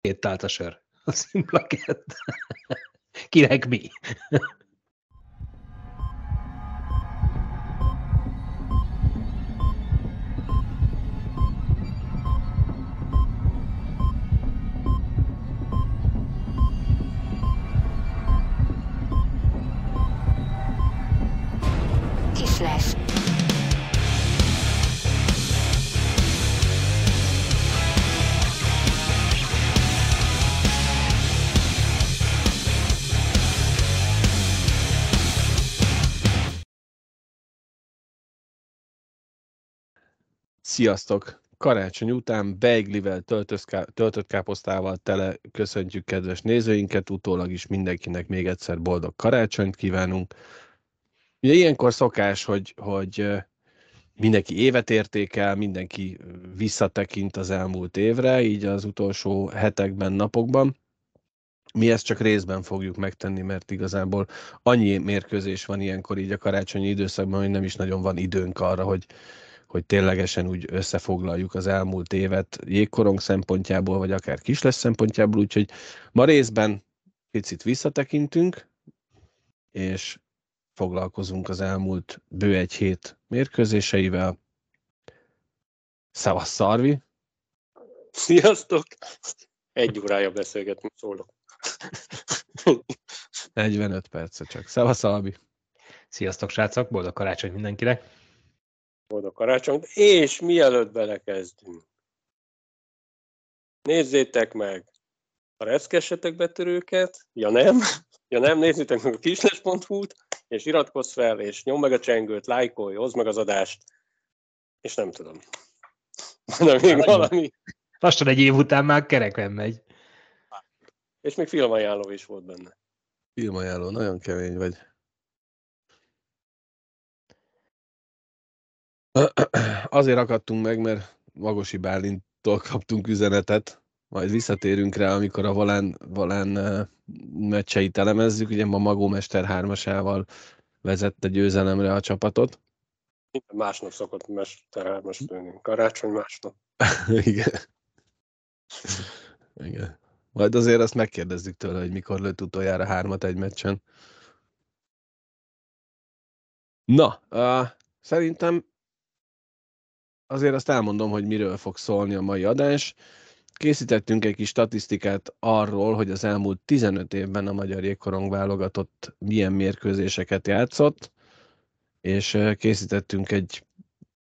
két tálta a sör. A szimpla Kinek mi? Sziasztok! Karácsony után beiglivel, töltött káposztával tele köszöntjük kedves nézőinket, utólag is mindenkinek még egyszer boldog karácsonyt kívánunk. Ugye ilyenkor szokás, hogy, hogy mindenki évet értékel, mindenki visszatekint az elmúlt évre, így az utolsó hetekben, napokban. Mi ezt csak részben fogjuk megtenni, mert igazából annyi mérkőzés van ilyenkor így a karácsonyi időszakban, hogy nem is nagyon van időnk arra, hogy hogy ténylegesen úgy összefoglaljuk az elmúlt évet jégkorong szempontjából, vagy akár kis lesz szempontjából, úgyhogy ma részben picit visszatekintünk, és foglalkozunk az elmúlt bő egy hét mérkőzéseivel. Szevasz, Szarvi! Sziasztok! Egy órája beszélgetünk, szólok. 45 perc csak. Szevasz, Albi! Sziasztok, srácok! Boldog karácsony mindenkinek! boldog karácsonyt, és mielőtt belekezdünk, nézzétek meg a reszkesetek betörőket, ja nem, ja nem, nézzétek meg a kisles.hu-t, és iratkozz fel, és nyomd meg a csengőt, lájkolj, hozd meg az adást, és nem tudom. De még Lágy. valami. Lassan egy év után már kerekben megy. És még filmajánló is volt benne. Filmajánló, nagyon kemény vagy. Azért akadtunk meg, mert Magosi Bálintól kaptunk üzenetet, majd visszatérünk rá, amikor a Valán, Valán meccseit elemezzük. Ugye ma Magó Mester hármasával vezette győzelemre a csapatot. Minden másnap szokott Mester hármas lőni. Karácsony másnap. Igen. Igen. Majd azért azt megkérdezzük tőle, hogy mikor lőtt utoljára hármat egy meccsen. Na, uh, szerintem azért azt elmondom, hogy miről fog szólni a mai adás. Készítettünk egy kis statisztikát arról, hogy az elmúlt 15 évben a magyar jégkorong válogatott milyen mérkőzéseket játszott, és készítettünk egy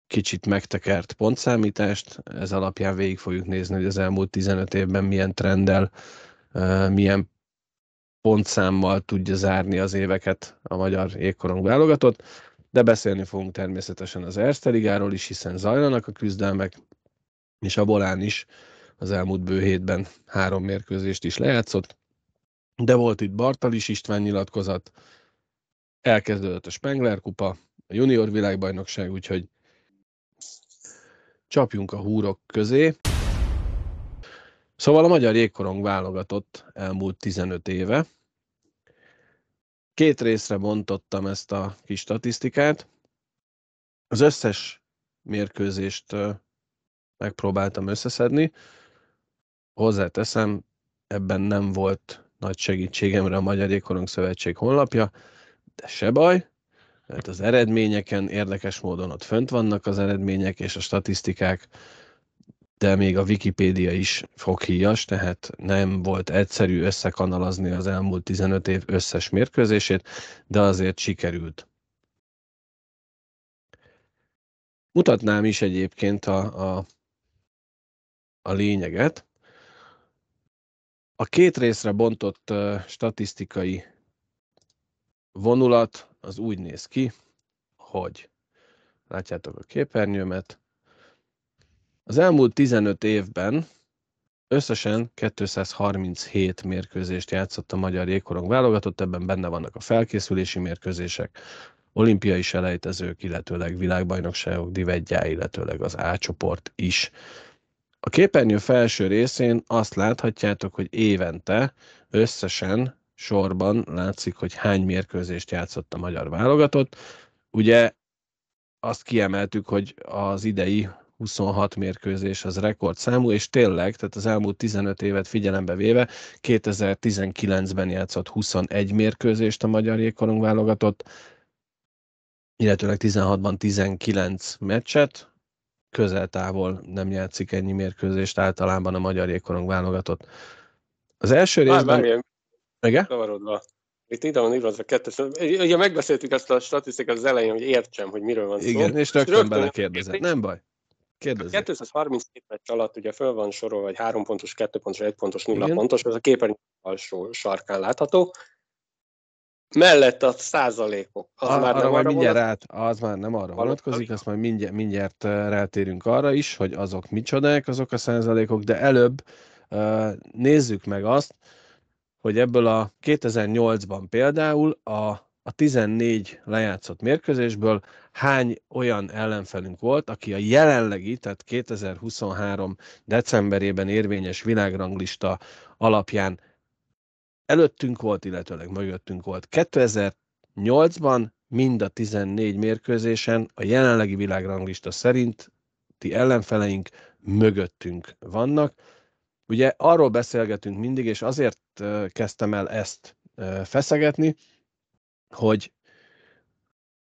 kicsit megtekert pontszámítást, ez alapján végig fogjuk nézni, hogy az elmúlt 15 évben milyen trenddel, milyen pontszámmal tudja zárni az éveket a magyar jégkorong válogatott de beszélni fogunk természetesen az Erste Ligáról is, hiszen zajlanak a küzdelmek, és a Bolán is az elmúlt bő hétben három mérkőzést is lejátszott, de volt itt Bartalis István nyilatkozat, elkezdődött a Spengler kupa, a junior világbajnokság, úgyhogy csapjunk a húrok közé. Szóval a magyar jégkorong válogatott elmúlt 15 éve, Két részre bontottam ezt a kis statisztikát. Az összes mérkőzést megpróbáltam összeszedni. Hozzáteszem, ebben nem volt nagy segítségemre a Magyar Jégkorong Szövetség honlapja, de se baj, mert az eredményeken érdekes módon ott fönt vannak az eredmények és a statisztikák, de még a Wikipédia is foghíjas, tehát nem volt egyszerű összekanalazni az elmúlt 15 év összes mérkőzését, de azért sikerült. Mutatnám is egyébként a, a, a lényeget. A két részre bontott statisztikai vonulat az úgy néz ki, hogy látjátok a képernyőmet, az elmúlt 15 évben összesen 237 mérkőzést játszott a magyar jégkorong válogatott, ebben benne vannak a felkészülési mérkőzések, olimpiai selejtezők, illetőleg világbajnokságok divetjá, illetőleg az A csoport is. A képernyő felső részén azt láthatjátok, hogy évente összesen sorban látszik, hogy hány mérkőzést játszott a magyar válogatott. Ugye azt kiemeltük, hogy az idei 26 mérkőzés az rekordszámú, és tényleg, tehát az elmúlt 15 évet figyelembe véve, 2019-ben játszott 21 mérkőzést a magyar jégkorong válogatott, illetőleg 16-ban 19 meccset, közel távol nem játszik ennyi mérkőzést általában a magyar jégkorong válogatott. Az első részben... Igen? Kavarodva. Itt ide van írva az a kettes. Ugye megbeszéltük ezt a statisztikát az elején, hogy értsem, hogy miről van szó. Igen, és rögtön, rögtön belekérdezett. Nem baj. Kérdezzük. A 232 meccs alatt ugye föl van sorolva, vagy 3 pontos, 2 pontos, 1 pontos, 0 Igen. pontos, ez a képernyő alsó sarkán látható. Mellett a százalékok. Az a, már arra nem majd arra mindjárt vonat... az már nem arra vonatkozik, azt majd mindjárt, mindjárt rátérünk arra is, hogy azok micsodák, azok a százalékok, de előbb nézzük meg azt, hogy ebből a 2008-ban például a a 14 lejátszott mérkőzésből hány olyan ellenfelünk volt, aki a jelenlegi, tehát 2023 decemberében érvényes világranglista alapján előttünk volt, illetőleg mögöttünk volt. 2008-ban mind a 14 mérkőzésen a jelenlegi világranglista szerint ti ellenfeleink mögöttünk vannak. Ugye arról beszélgetünk mindig, és azért kezdtem el ezt feszegetni, hogy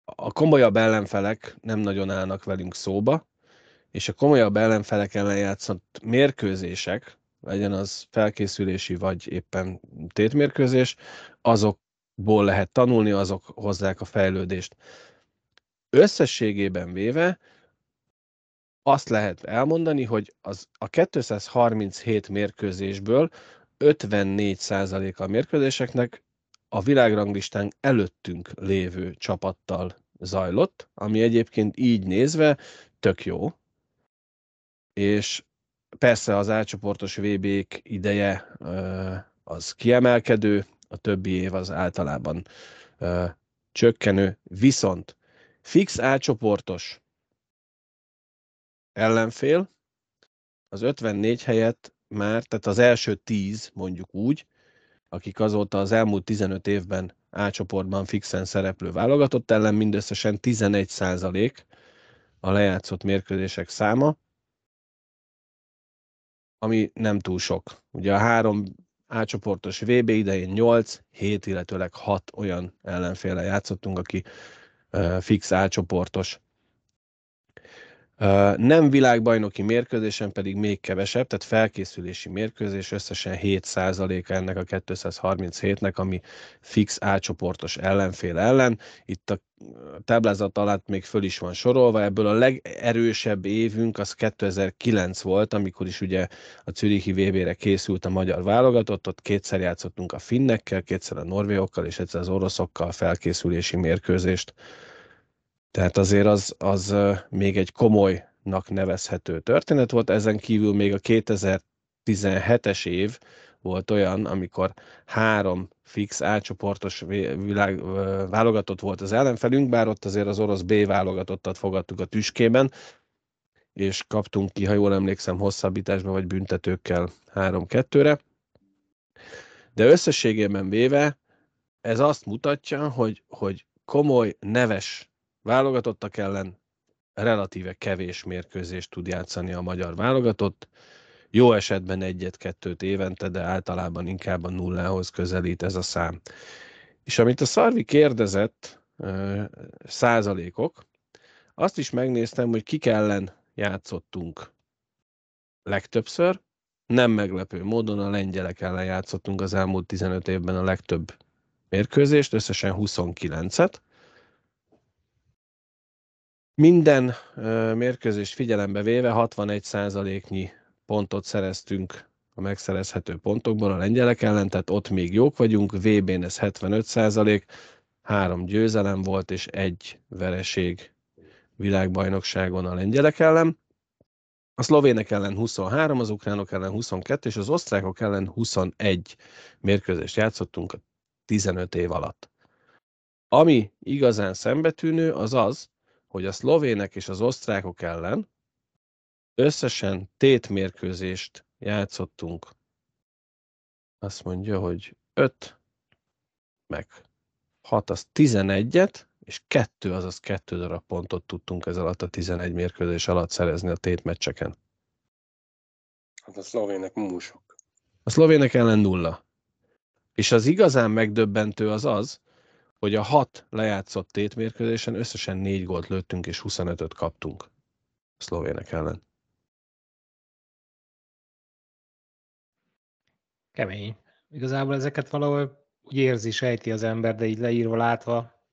a komolyabb ellenfelek nem nagyon állnak velünk szóba, és a komolyabb ellenfelek ellen játszott mérkőzések, legyen az felkészülési vagy éppen tétmérkőzés, azokból lehet tanulni, azok hozzák a fejlődést. Összességében véve azt lehet elmondani, hogy az a 237 mérkőzésből 54% a mérkőzéseknek a világranglistán előttünk lévő csapattal zajlott, ami egyébként így nézve tök jó. És persze az átcsoportos VB-k ideje az kiemelkedő, a többi év az általában csökkenő, viszont fix átcsoportos ellenfél az 54 helyett már, tehát az első 10 mondjuk úgy, akik azóta az elmúlt 15 évben A csoportban fixen szereplő válogatott ellen mindösszesen 11 százalék a lejátszott mérkőzések száma, ami nem túl sok. Ugye a három A csoportos VB idején 8, 7, illetőleg 6 olyan ellenféle játszottunk, aki fix A csoportos nem világbajnoki mérkőzésen pedig még kevesebb, tehát felkészülési mérkőzés összesen 7%-a ennek a 237-nek, ami fix A csoportos ellenfél ellen. Itt a táblázat alatt még föl is van sorolva, ebből a legerősebb évünk az 2009 volt, amikor is ugye a Czürihi VB-re készült a magyar válogatott, ott kétszer játszottunk a finnekkel, kétszer a norvégokkal és egyszer az oroszokkal felkészülési mérkőzést. Tehát azért az, az még egy komolynak nevezhető történet volt, ezen kívül még a 2017-es év volt olyan, amikor három fix A-csoportos világ, válogatott volt az ellenfelünk, bár ott azért az orosz B válogatottat fogadtuk a tüskében, és kaptunk ki, ha jól emlékszem, hosszabbításba vagy büntetőkkel 3-2-re. De összességében véve ez azt mutatja, hogy, hogy komoly, neves válogatottak ellen relatíve kevés mérkőzést tud játszani a magyar válogatott. Jó esetben egyet-kettőt évente, de általában inkább a nullához közelít ez a szám. És amit a Szarvi kérdezett, százalékok, azt is megnéztem, hogy kik ellen játszottunk legtöbbször. Nem meglepő módon a lengyelek ellen játszottunk az elmúlt 15 évben a legtöbb mérkőzést, összesen 29-et. Minden mérkőzést figyelembe véve 61%-nyi pontot szereztünk a megszerezhető pontokból a lengyelek ellen, tehát ott még jók vagyunk, VB-n ez 75 százalék, három győzelem volt és egy vereség világbajnokságon a lengyelek ellen. A szlovének ellen 23, az ukránok ellen 22, és az osztrákok ellen 21 mérkőzést játszottunk a 15 év alatt. Ami igazán szembetűnő, az az, hogy a szlovének és az osztrákok ellen összesen tétmérkőzést játszottunk. Azt mondja, hogy 5, meg 6 az 11-et, és 2, azaz 2 darab pontot tudtunk ez alatt a 11 mérkőzés alatt szerezni a tétmeccseken. Hát a szlovének múlsok. A szlovének ellen nulla. És az igazán megdöbbentő az az, hogy a hat lejátszott tétmérkőzésen összesen négy gólt lőttünk és 25-öt kaptunk a szlovének ellen. Kemény. Igazából ezeket valahol úgy érzi, sejti az ember, de így leírva, látva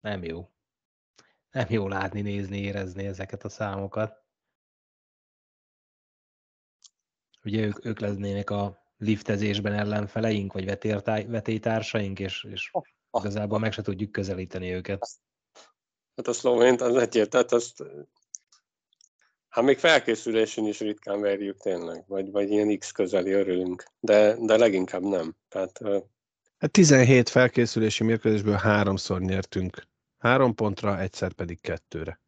nem jó. Nem jó látni, nézni, érezni ezeket a számokat. Ugye ők, ők leznének a liftezésben ellenfeleink, vagy vetértáj, vetétársaink, és, és Ah. Igazából meg se tudjuk közelíteni őket. Hát a szlovént az egyért, tehát azt Hát még felkészülésén is ritkán verjük tényleg, vagy, vagy ilyen X közeli örülünk, de, de leginkább nem. Tehát, hát 17 felkészülési mérkőzésből háromszor nyertünk. Három pontra, egyszer pedig kettőre.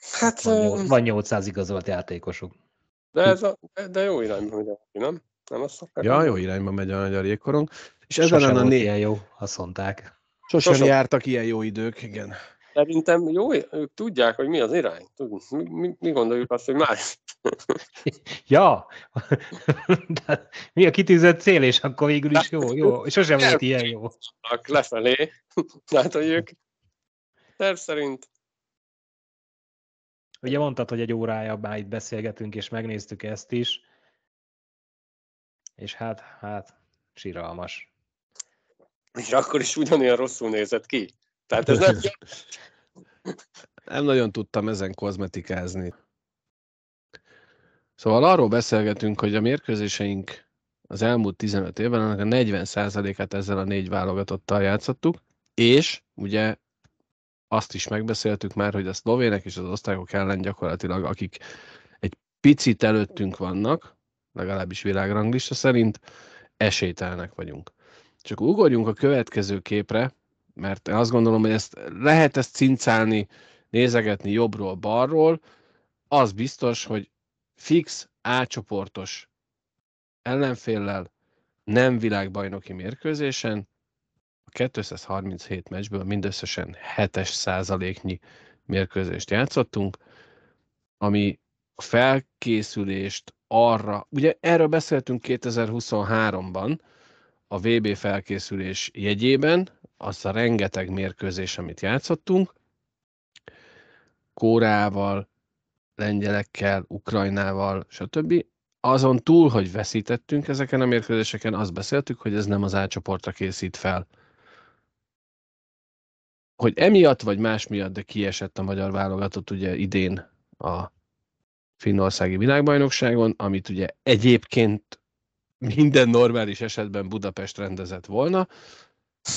Hát, van, 8, van 800 igazolt játékosuk. De, ez a, de jó irányban, nem? nem azt akartam. Ja, jó irányba megy a magyar jégkorong. És ez Sosem lenne a négy... jó, azt mondták. Sosem, Sosem jártak ilyen jó idők, igen. Szerintem jó, ők tudják, hogy mi az irány. mi, mi, mi gondoljuk azt, hogy más? ja, De mi a kitűzött cél, és akkor végül is jó, jó. Sosem volt ilyen jó. Lefelé, tehát hogy ők terv szerint Ugye mondtad, hogy egy órája már itt beszélgetünk, és megnéztük ezt is és hát, hát, síralmas. És akkor is ugyanolyan rosszul nézett ki. Tehát ez nem... nem nagyon tudtam ezen kozmetikázni. Szóval arról beszélgetünk, hogy a mérkőzéseink az elmúlt 15 évben, annak a 40%-át ezzel a négy válogatottal játszottuk, és ugye azt is megbeszéltük már, hogy a szlovének és az osztályok ellen gyakorlatilag, akik egy picit előttünk vannak, legalábbis világranglista szerint esélytelnek vagyunk. Csak ugorjunk a következő képre, mert azt gondolom, hogy ezt, lehet ezt cincálni, nézegetni jobbról, balról, az biztos, hogy fix ácsoportos ellenféllel nem világbajnoki mérkőzésen a 237 meccsből mindösszesen 7-es százaléknyi mérkőzést játszottunk, ami a felkészülést, arra, ugye erről beszéltünk 2023-ban, a VB felkészülés jegyében, az a rengeteg mérkőzés, amit játszottunk, Kórával, lengyelekkel, Ukrajnával, stb. Azon túl, hogy veszítettünk ezeken a mérkőzéseken, azt beszéltük, hogy ez nem az A csoportra készít fel. Hogy emiatt vagy más miatt, de kiesett a magyar válogatott ugye idén a finnországi világbajnokságon, amit ugye egyébként minden normális esetben Budapest rendezett volna,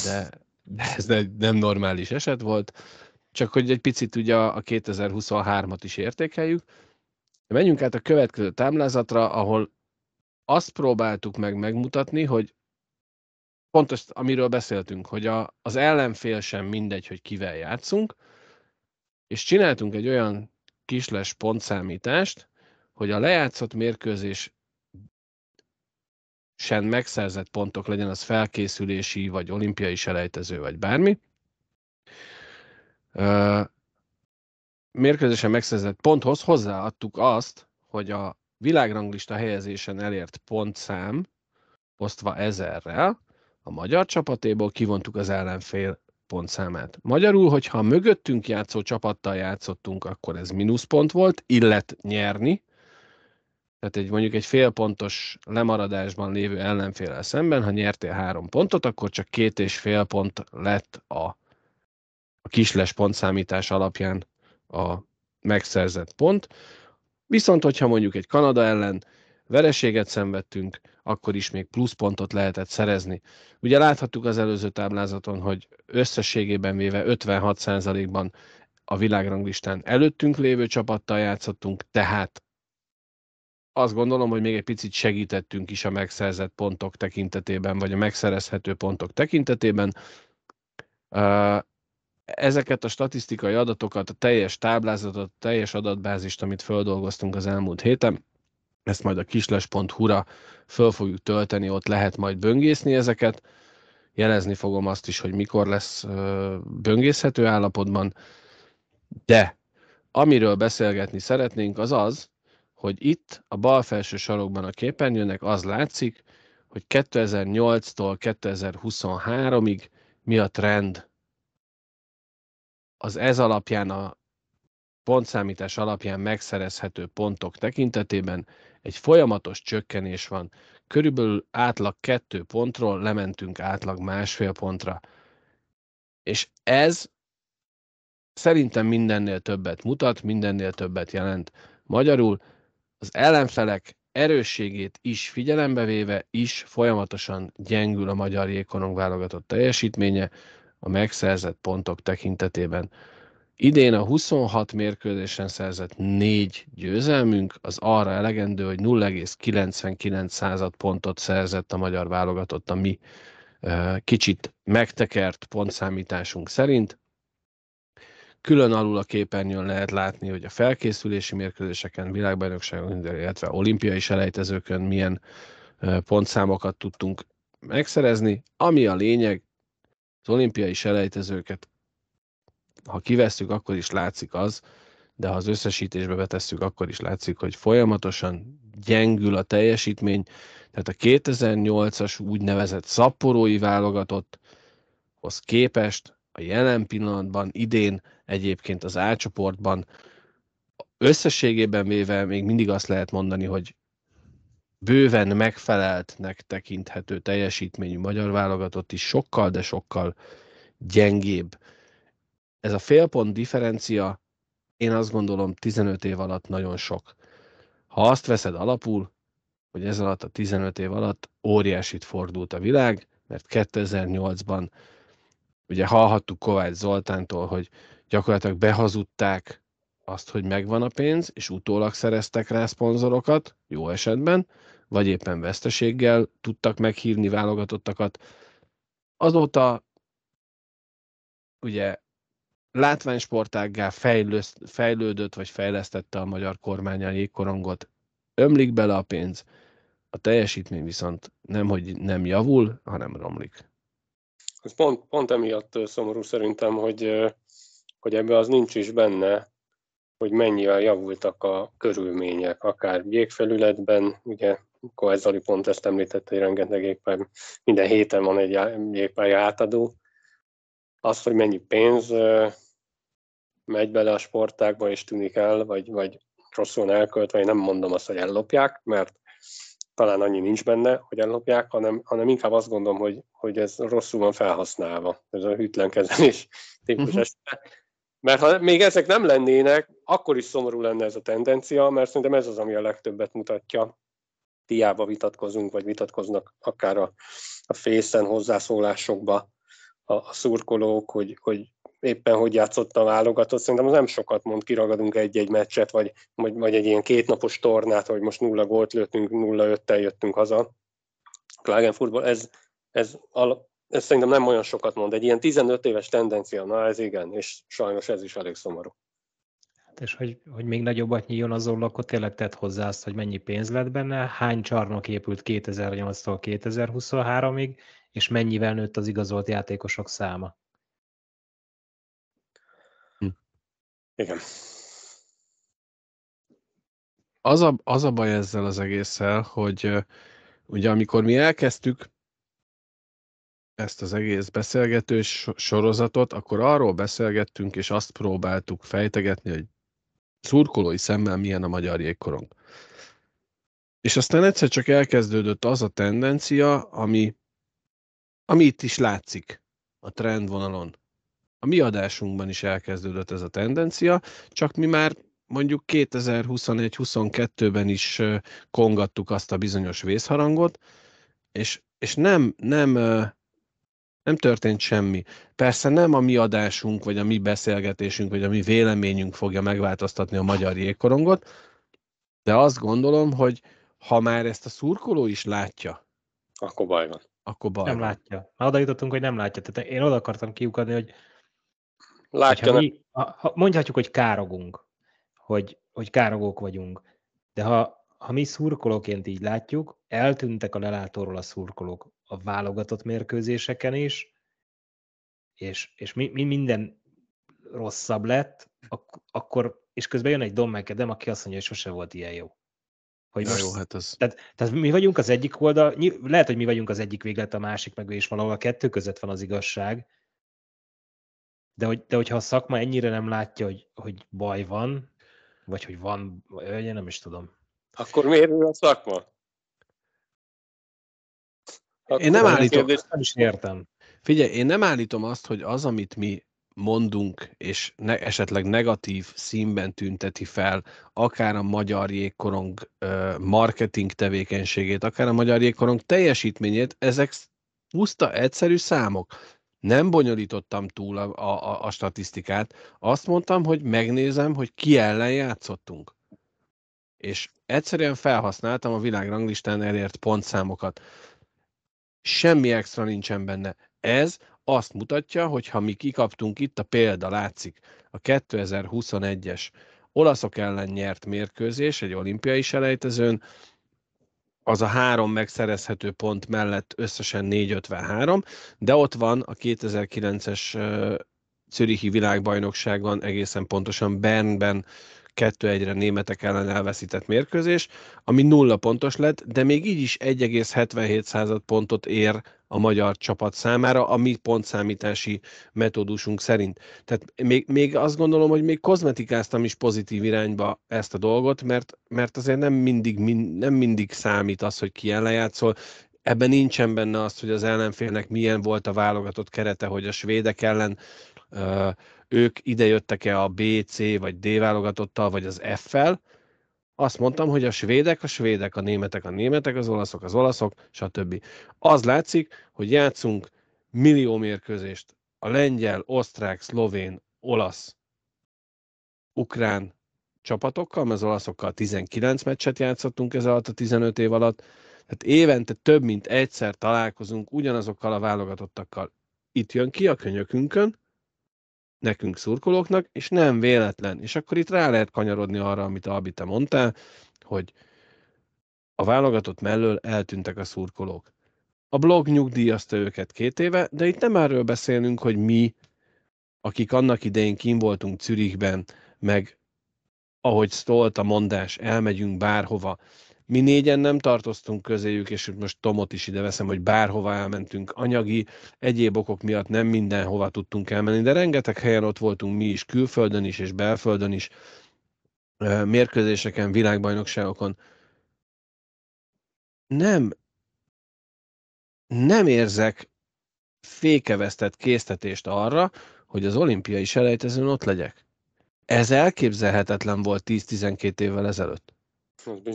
de, de ez nem normális eset volt, csak hogy egy picit ugye a 2023-at is értékeljük. Menjünk át a következő támlázatra, ahol azt próbáltuk meg megmutatni, hogy pont azt, amiről beszéltünk, hogy a, az ellenfél sem mindegy, hogy kivel játszunk, és csináltunk egy olyan kisles pontszámítást, hogy a lejátszott mérkőzés sen megszerzett pontok legyen, az felkészülési, vagy olimpiai selejtező, vagy bármi. Mérkőzésen megszerzett ponthoz hozzáadtuk azt, hogy a világranglista helyezésen elért pontszám osztva ezerrel, a magyar csapatéból kivontuk az ellenfél pontszámát. Magyarul, hogyha mögöttünk játszó csapattal játszottunk, akkor ez mínuszpont volt, illet nyerni, tehát egy mondjuk egy félpontos lemaradásban lévő ellenfélel szemben, ha nyertél három pontot, akkor csak két és fél pont lett a, a kisles pontszámítás alapján a megszerzett pont. Viszont, hogyha mondjuk egy Kanada ellen vereséget szenvedtünk, akkor is még pluszpontot lehetett szerezni. Ugye láthattuk az előző táblázaton, hogy összességében véve 56%-ban a világranglistán előttünk lévő csapattal játszottunk, tehát azt gondolom, hogy még egy picit segítettünk is a megszerzett pontok tekintetében, vagy a megszerezhető pontok tekintetében. Ezeket a statisztikai adatokat, a teljes táblázatot, a teljes adatbázist, amit földolgoztunk az elmúlt héten, ezt majd a kisles.hu-ra föl fogjuk tölteni, ott lehet majd böngészni ezeket. Jelezni fogom azt is, hogy mikor lesz böngészhető állapotban, de amiről beszélgetni szeretnénk, az az, hogy itt a bal felső sarokban a képernyőnek az látszik, hogy 2008-tól 2023-ig mi a trend. Az ez alapján a pontszámítás alapján megszerezhető pontok tekintetében egy folyamatos csökkenés van. Körülbelül átlag kettő pontról lementünk átlag másfél pontra. És ez szerintem mindennél többet mutat, mindennél többet jelent. Magyarul az ellenfelek erősségét is figyelembe véve is folyamatosan gyengül a magyar jégkorong válogatott teljesítménye a megszerzett pontok tekintetében. Idén a 26 mérkőzésen szerzett négy győzelmünk, az arra elegendő, hogy 0,99 pontot szerzett a magyar válogatott a mi kicsit megtekert pontszámításunk szerint. Külön alul a képernyőn lehet látni, hogy a felkészülési mérkőzéseken, világbajnokságon, illetve olimpiai selejtezőkön milyen pontszámokat tudtunk megszerezni. Ami a lényeg, az olimpiai selejtezőket ha kivesszük, akkor is látszik az, de ha az összesítésbe betesszük, akkor is látszik, hogy folyamatosan gyengül a teljesítmény. Tehát a 2008-as úgynevezett válogatott válogatotthoz képest a jelen pillanatban, idén egyébként az A csoportban összességében véve még mindig azt lehet mondani, hogy bőven megfeleltnek tekinthető teljesítményű magyar válogatott is sokkal, de sokkal gyengébb ez a félpont differencia, én azt gondolom 15 év alatt nagyon sok. Ha azt veszed alapul, hogy ez alatt a 15 év alatt óriásit fordult a világ, mert 2008-ban ugye hallhattuk Kovács Zoltántól, hogy gyakorlatilag behazudták azt, hogy megvan a pénz, és utólag szereztek rá szponzorokat, jó esetben, vagy éppen veszteséggel tudtak meghívni válogatottakat. Azóta ugye látványsportággá fejlőszt, fejlődött vagy fejlesztette a magyar kormány a jégkorongot. Ömlik bele a pénz, a teljesítmény viszont nem, hogy nem javul, hanem romlik. Ez pont, pont emiatt szomorú szerintem, hogy, hogy ebbe az nincs is benne, hogy mennyivel javultak a körülmények, akár jégfelületben, ugye Koezali pont ezt említette, hogy rengeteg jégpár, minden héten van egy jégpálya átadó, az, hogy mennyi pénz, megy bele a sportákba és tűnik el, vagy, vagy rosszul elkölt, vagy nem mondom azt, hogy ellopják, mert talán annyi nincs benne, hogy ellopják, hanem, hanem inkább azt gondolom, hogy, hogy ez rosszul van felhasználva, ez a hűtlen kezelés típus uh-huh. Mert ha még ezek nem lennének, akkor is szomorú lenne ez a tendencia, mert szerintem ez az, ami a legtöbbet mutatja. Tiába vitatkozunk, vagy vitatkoznak akár a, a fészen hozzászólásokba a, a szurkolók, hogy, hogy éppen hogy játszott a válogatott, szerintem az nem sokat mond, kiragadunk egy-egy meccset, vagy, vagy, vagy egy ilyen kétnapos tornát, hogy most nulla gólt lőttünk, nulla öttel jöttünk haza. Klagenfurtból ez, ez, ez szerintem nem olyan sokat mond, egy ilyen 15 éves tendencia, na ez igen, és sajnos ez is elég szomorú. Hát és hogy, hogy még nagyobbat nyíljon az olló, akkor tényleg tett hozzá azt, hogy mennyi pénz lett benne, hány csarnok épült 2008-tól 2023-ig, és mennyivel nőtt az igazolt játékosok száma. Igen. Az a, az a baj ezzel az egésszel, hogy ugye amikor mi elkezdtük ezt az egész beszélgetős sorozatot, akkor arról beszélgettünk, és azt próbáltuk fejtegetni, hogy szurkolói szemmel milyen a magyar jégkorong. És aztán egyszer csak elkezdődött az a tendencia, ami, ami itt is látszik a trendvonalon a mi adásunkban is elkezdődött ez a tendencia, csak mi már mondjuk 2021-22-ben is kongattuk azt a bizonyos vészharangot, és, és nem, nem, nem történt semmi. Persze nem a mi adásunk, vagy a mi beszélgetésünk, vagy a mi véleményünk fogja megváltoztatni a magyar jégkorongot, de azt gondolom, hogy ha már ezt a szurkoló is látja, akkor baj van. Akkor baj nem látja. Már oda jutottunk, hogy nem látja. Tehát én oda akartam kiukadni, hogy Látja, ha mi, ha, mondhatjuk, hogy károgunk, hogy, hogy károgók vagyunk, de ha, ha mi szurkolóként így látjuk, eltűntek a lelátóról a szurkolók a válogatott mérkőzéseken is, és, és mi, mi minden rosszabb lett, ak- akkor, és közben jön egy Don aki azt mondja, hogy sose volt ilyen jó. Hogy most, jó, hát az... tehát, tehát mi vagyunk az egyik oldal, lehet, hogy mi vagyunk az egyik véglet, a másik, meg és valahol a kettő között van az igazság, de, hogy, de hogyha a szakma ennyire nem látja, hogy, hogy baj van, vagy hogy van, vagy én nem is tudom. Akkor miért ő a szakma? Akkor én nem állítom, kérdés... nem is értem. Figyelj, én nem állítom azt, hogy az, amit mi mondunk, és ne, esetleg negatív színben tünteti fel akár a magyar jégkorong ö, marketing tevékenységét, akár a magyar jégkorong teljesítményét, ezek puszta egyszerű számok nem bonyolítottam túl a, a, a statisztikát, azt mondtam, hogy megnézem, hogy ki ellen játszottunk. És egyszerűen felhasználtam a világranglistán elért pontszámokat. Semmi extra nincsen benne. Ez azt mutatja, hogy ha mi kikaptunk, itt a példa látszik, a 2021-es olaszok ellen nyert mérkőzés egy olimpiai selejtezőn, az a három megszerezhető pont mellett összesen 453, de ott van a 2009-es Zürichi világbajnokságon egészen pontosan Bernben 2-1-re németek ellen elveszített mérkőzés, ami nulla pontos lett, de még így is 1,77 pontot ér a magyar csapat számára, a mi pontszámítási metódusunk szerint. Tehát még, még azt gondolom, hogy még kozmetikáztam is pozitív irányba ezt a dolgot, mert, mert azért nem mindig, min, nem mindig számít az, hogy ki ellenjátszol. ebben nincsen benne az, hogy az ellenfélnek milyen volt a válogatott kerete, hogy a svédek ellen uh, ők idejöttek-e a B, C vagy D válogatottal, vagy az F-fel, azt mondtam, hogy a svédek a svédek, a németek a németek, az olaszok az olaszok, stb. Az látszik, hogy játszunk millió mérkőzést a lengyel, osztrák, szlovén, olasz, ukrán csapatokkal, mert az olaszokkal 19 meccset játszottunk ez alatt a 15 év alatt, tehát évente több mint egyszer találkozunk ugyanazokkal a válogatottakkal. Itt jön ki a könyökünkön, nekünk szurkolóknak, és nem véletlen. És akkor itt rá lehet kanyarodni arra, amit Albi te mondtál, hogy a válogatott mellől eltűntek a szurkolók. A blog nyugdíjazta őket két éve, de itt nem erről beszélünk, hogy mi, akik annak idején kim voltunk Zürichben, meg ahogy szólt a mondás, elmegyünk bárhova, mi négyen nem tartoztunk közéjük, és most Tomot is ide veszem, hogy bárhova elmentünk, anyagi, egyéb okok miatt nem mindenhova tudtunk elmenni, de rengeteg helyen ott voltunk mi is, külföldön is, és belföldön is, mérkőzéseken, világbajnokságokon. Nem, nem érzek fékevesztett késztetést arra, hogy az olimpiai selejtezőn ott legyek. Ez elképzelhetetlen volt 10-12 évvel ezelőtt.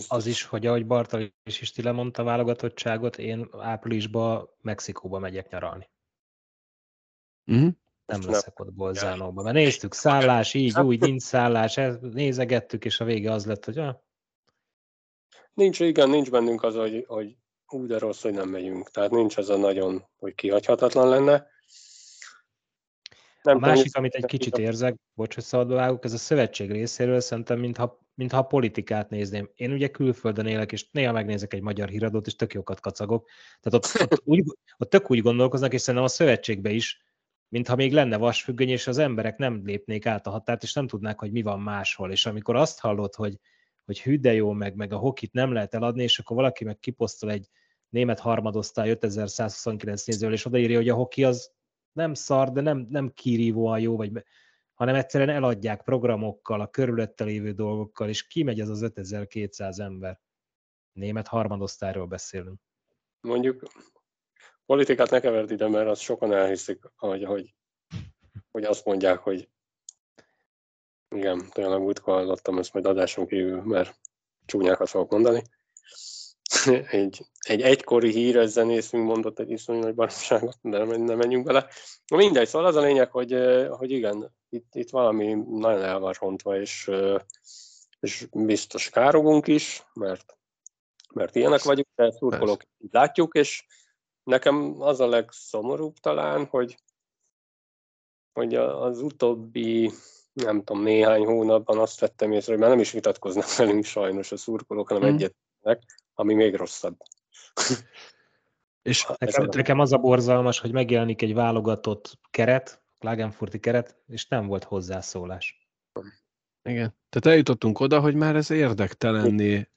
Az is, hogy ahogy Bartal és isti lemondta válogatottságot, én áprilisban Mexikóba megyek nyaralni. Mm-hmm. Nem Most leszek nem. ott Bolzánóban, mert néztük, szállás, így, úgy, nincs szállás, nézegettük, és a vége az lett, hogy a... Ah. Nincs, igen, nincs bennünk az, hogy, hogy úgy de rossz, hogy nem megyünk. Tehát nincs az a nagyon, hogy kihagyhatatlan lenne. Nem a másik, amit egy kicsit érzek, bocs, hogy szabadba vágok, ez a szövetség részéről szerintem, mintha mintha a politikát nézném. Én ugye külföldön élek, és néha megnézek egy magyar híradót, és tök jókat kacagok. Tehát ott, ott, úgy, ott tök úgy gondolkoznak, és szerintem a szövetségbe is, mintha még lenne vasfüggöny, és az emberek nem lépnék át a határt, és nem tudnák, hogy mi van máshol. És amikor azt hallod, hogy, hogy hű de jó, meg, meg a hokit nem lehet eladni, és akkor valaki meg kiposztol egy német harmadosztály 5129 nézőről, és odaírja, hogy a hoki az nem szar, de nem, nem kirívóan jó, vagy hanem egyszerűen eladják programokkal, a körülötte lévő dolgokkal, és kimegy ez az 5200 ember. Német harmadosztályról beszélünk. Mondjuk politikát ne keverd ide, mert azt sokan elhiszik, hogy, hogy, hogy azt mondják, hogy igen, tényleg múltkor hallottam ezt majd adáson kívül, mert csúnyákat fogok mondani, egy, egy egykori híres zenészünk mondott egy iszonyú nagy barátságot, de nem nem menjünk bele. Na mindegy, szóval az a lényeg, hogy, hogy igen, itt, itt valami nagyon el van rontva, és, és biztos károgunk is, mert, mert ilyenek vagyunk, de szurkolók látjuk, és nekem az a legszomorúbb talán, hogy, hogy az utóbbi nem tudom, néhány hónapban azt vettem észre, hogy már nem is vitatkoznak velünk sajnos a szurkolók, hanem mm. egyetlenek, ami még rosszabb. És nekem, nekem az a borzalmas, hogy megjelenik egy válogatott keret, Klagenfurti keret, és nem volt hozzászólás. Igen. Tehát eljutottunk oda, hogy már ez érdektelenné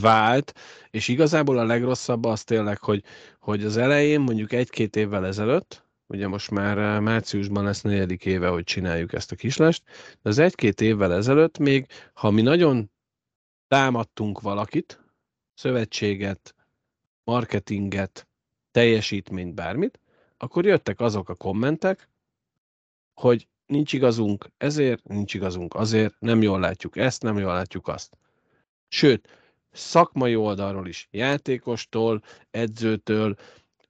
vált, és igazából a legrosszabb az tényleg, hogy, hogy az elején, mondjuk egy-két évvel ezelőtt, ugye most már eh, márciusban lesz negyedik éve, hogy csináljuk ezt a kislest, de az egy-két évvel ezelőtt még, ha mi nagyon támadtunk valakit, szövetséget, marketinget, teljesítményt, bármit, akkor jöttek azok a kommentek, hogy nincs igazunk ezért, nincs igazunk azért, nem jól látjuk ezt, nem jól látjuk azt. Sőt, szakmai oldalról is, játékostól, edzőtől,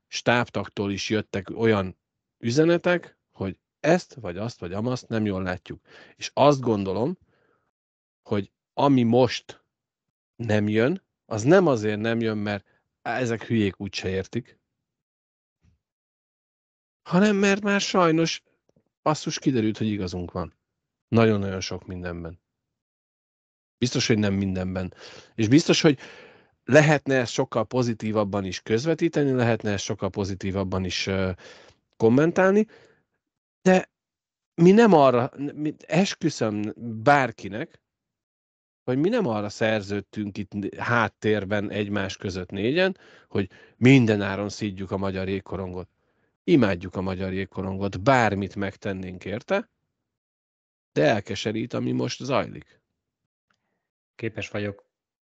stábtaktól is jöttek olyan üzenetek, hogy ezt, vagy azt, vagy amazt nem jól látjuk. És azt gondolom, hogy ami most nem jön, az nem azért nem jön, mert ezek hülyék úgyse értik, hanem mert már sajnos basszus kiderült, hogy igazunk van. Nagyon-nagyon sok mindenben. Biztos, hogy nem mindenben. És biztos, hogy lehetne ezt sokkal pozitívabban is közvetíteni, lehetne ezt sokkal pozitívabban is uh, kommentálni, de mi nem arra, mi esküszöm bárkinek, vagy mi nem arra szerződtünk itt háttérben egymás között négyen, hogy mindenáron szídjuk a magyar jégkorongot. Imádjuk a magyar jégkorongot, bármit megtennénk érte, de elkeserít, ami most zajlik. Képes vagyok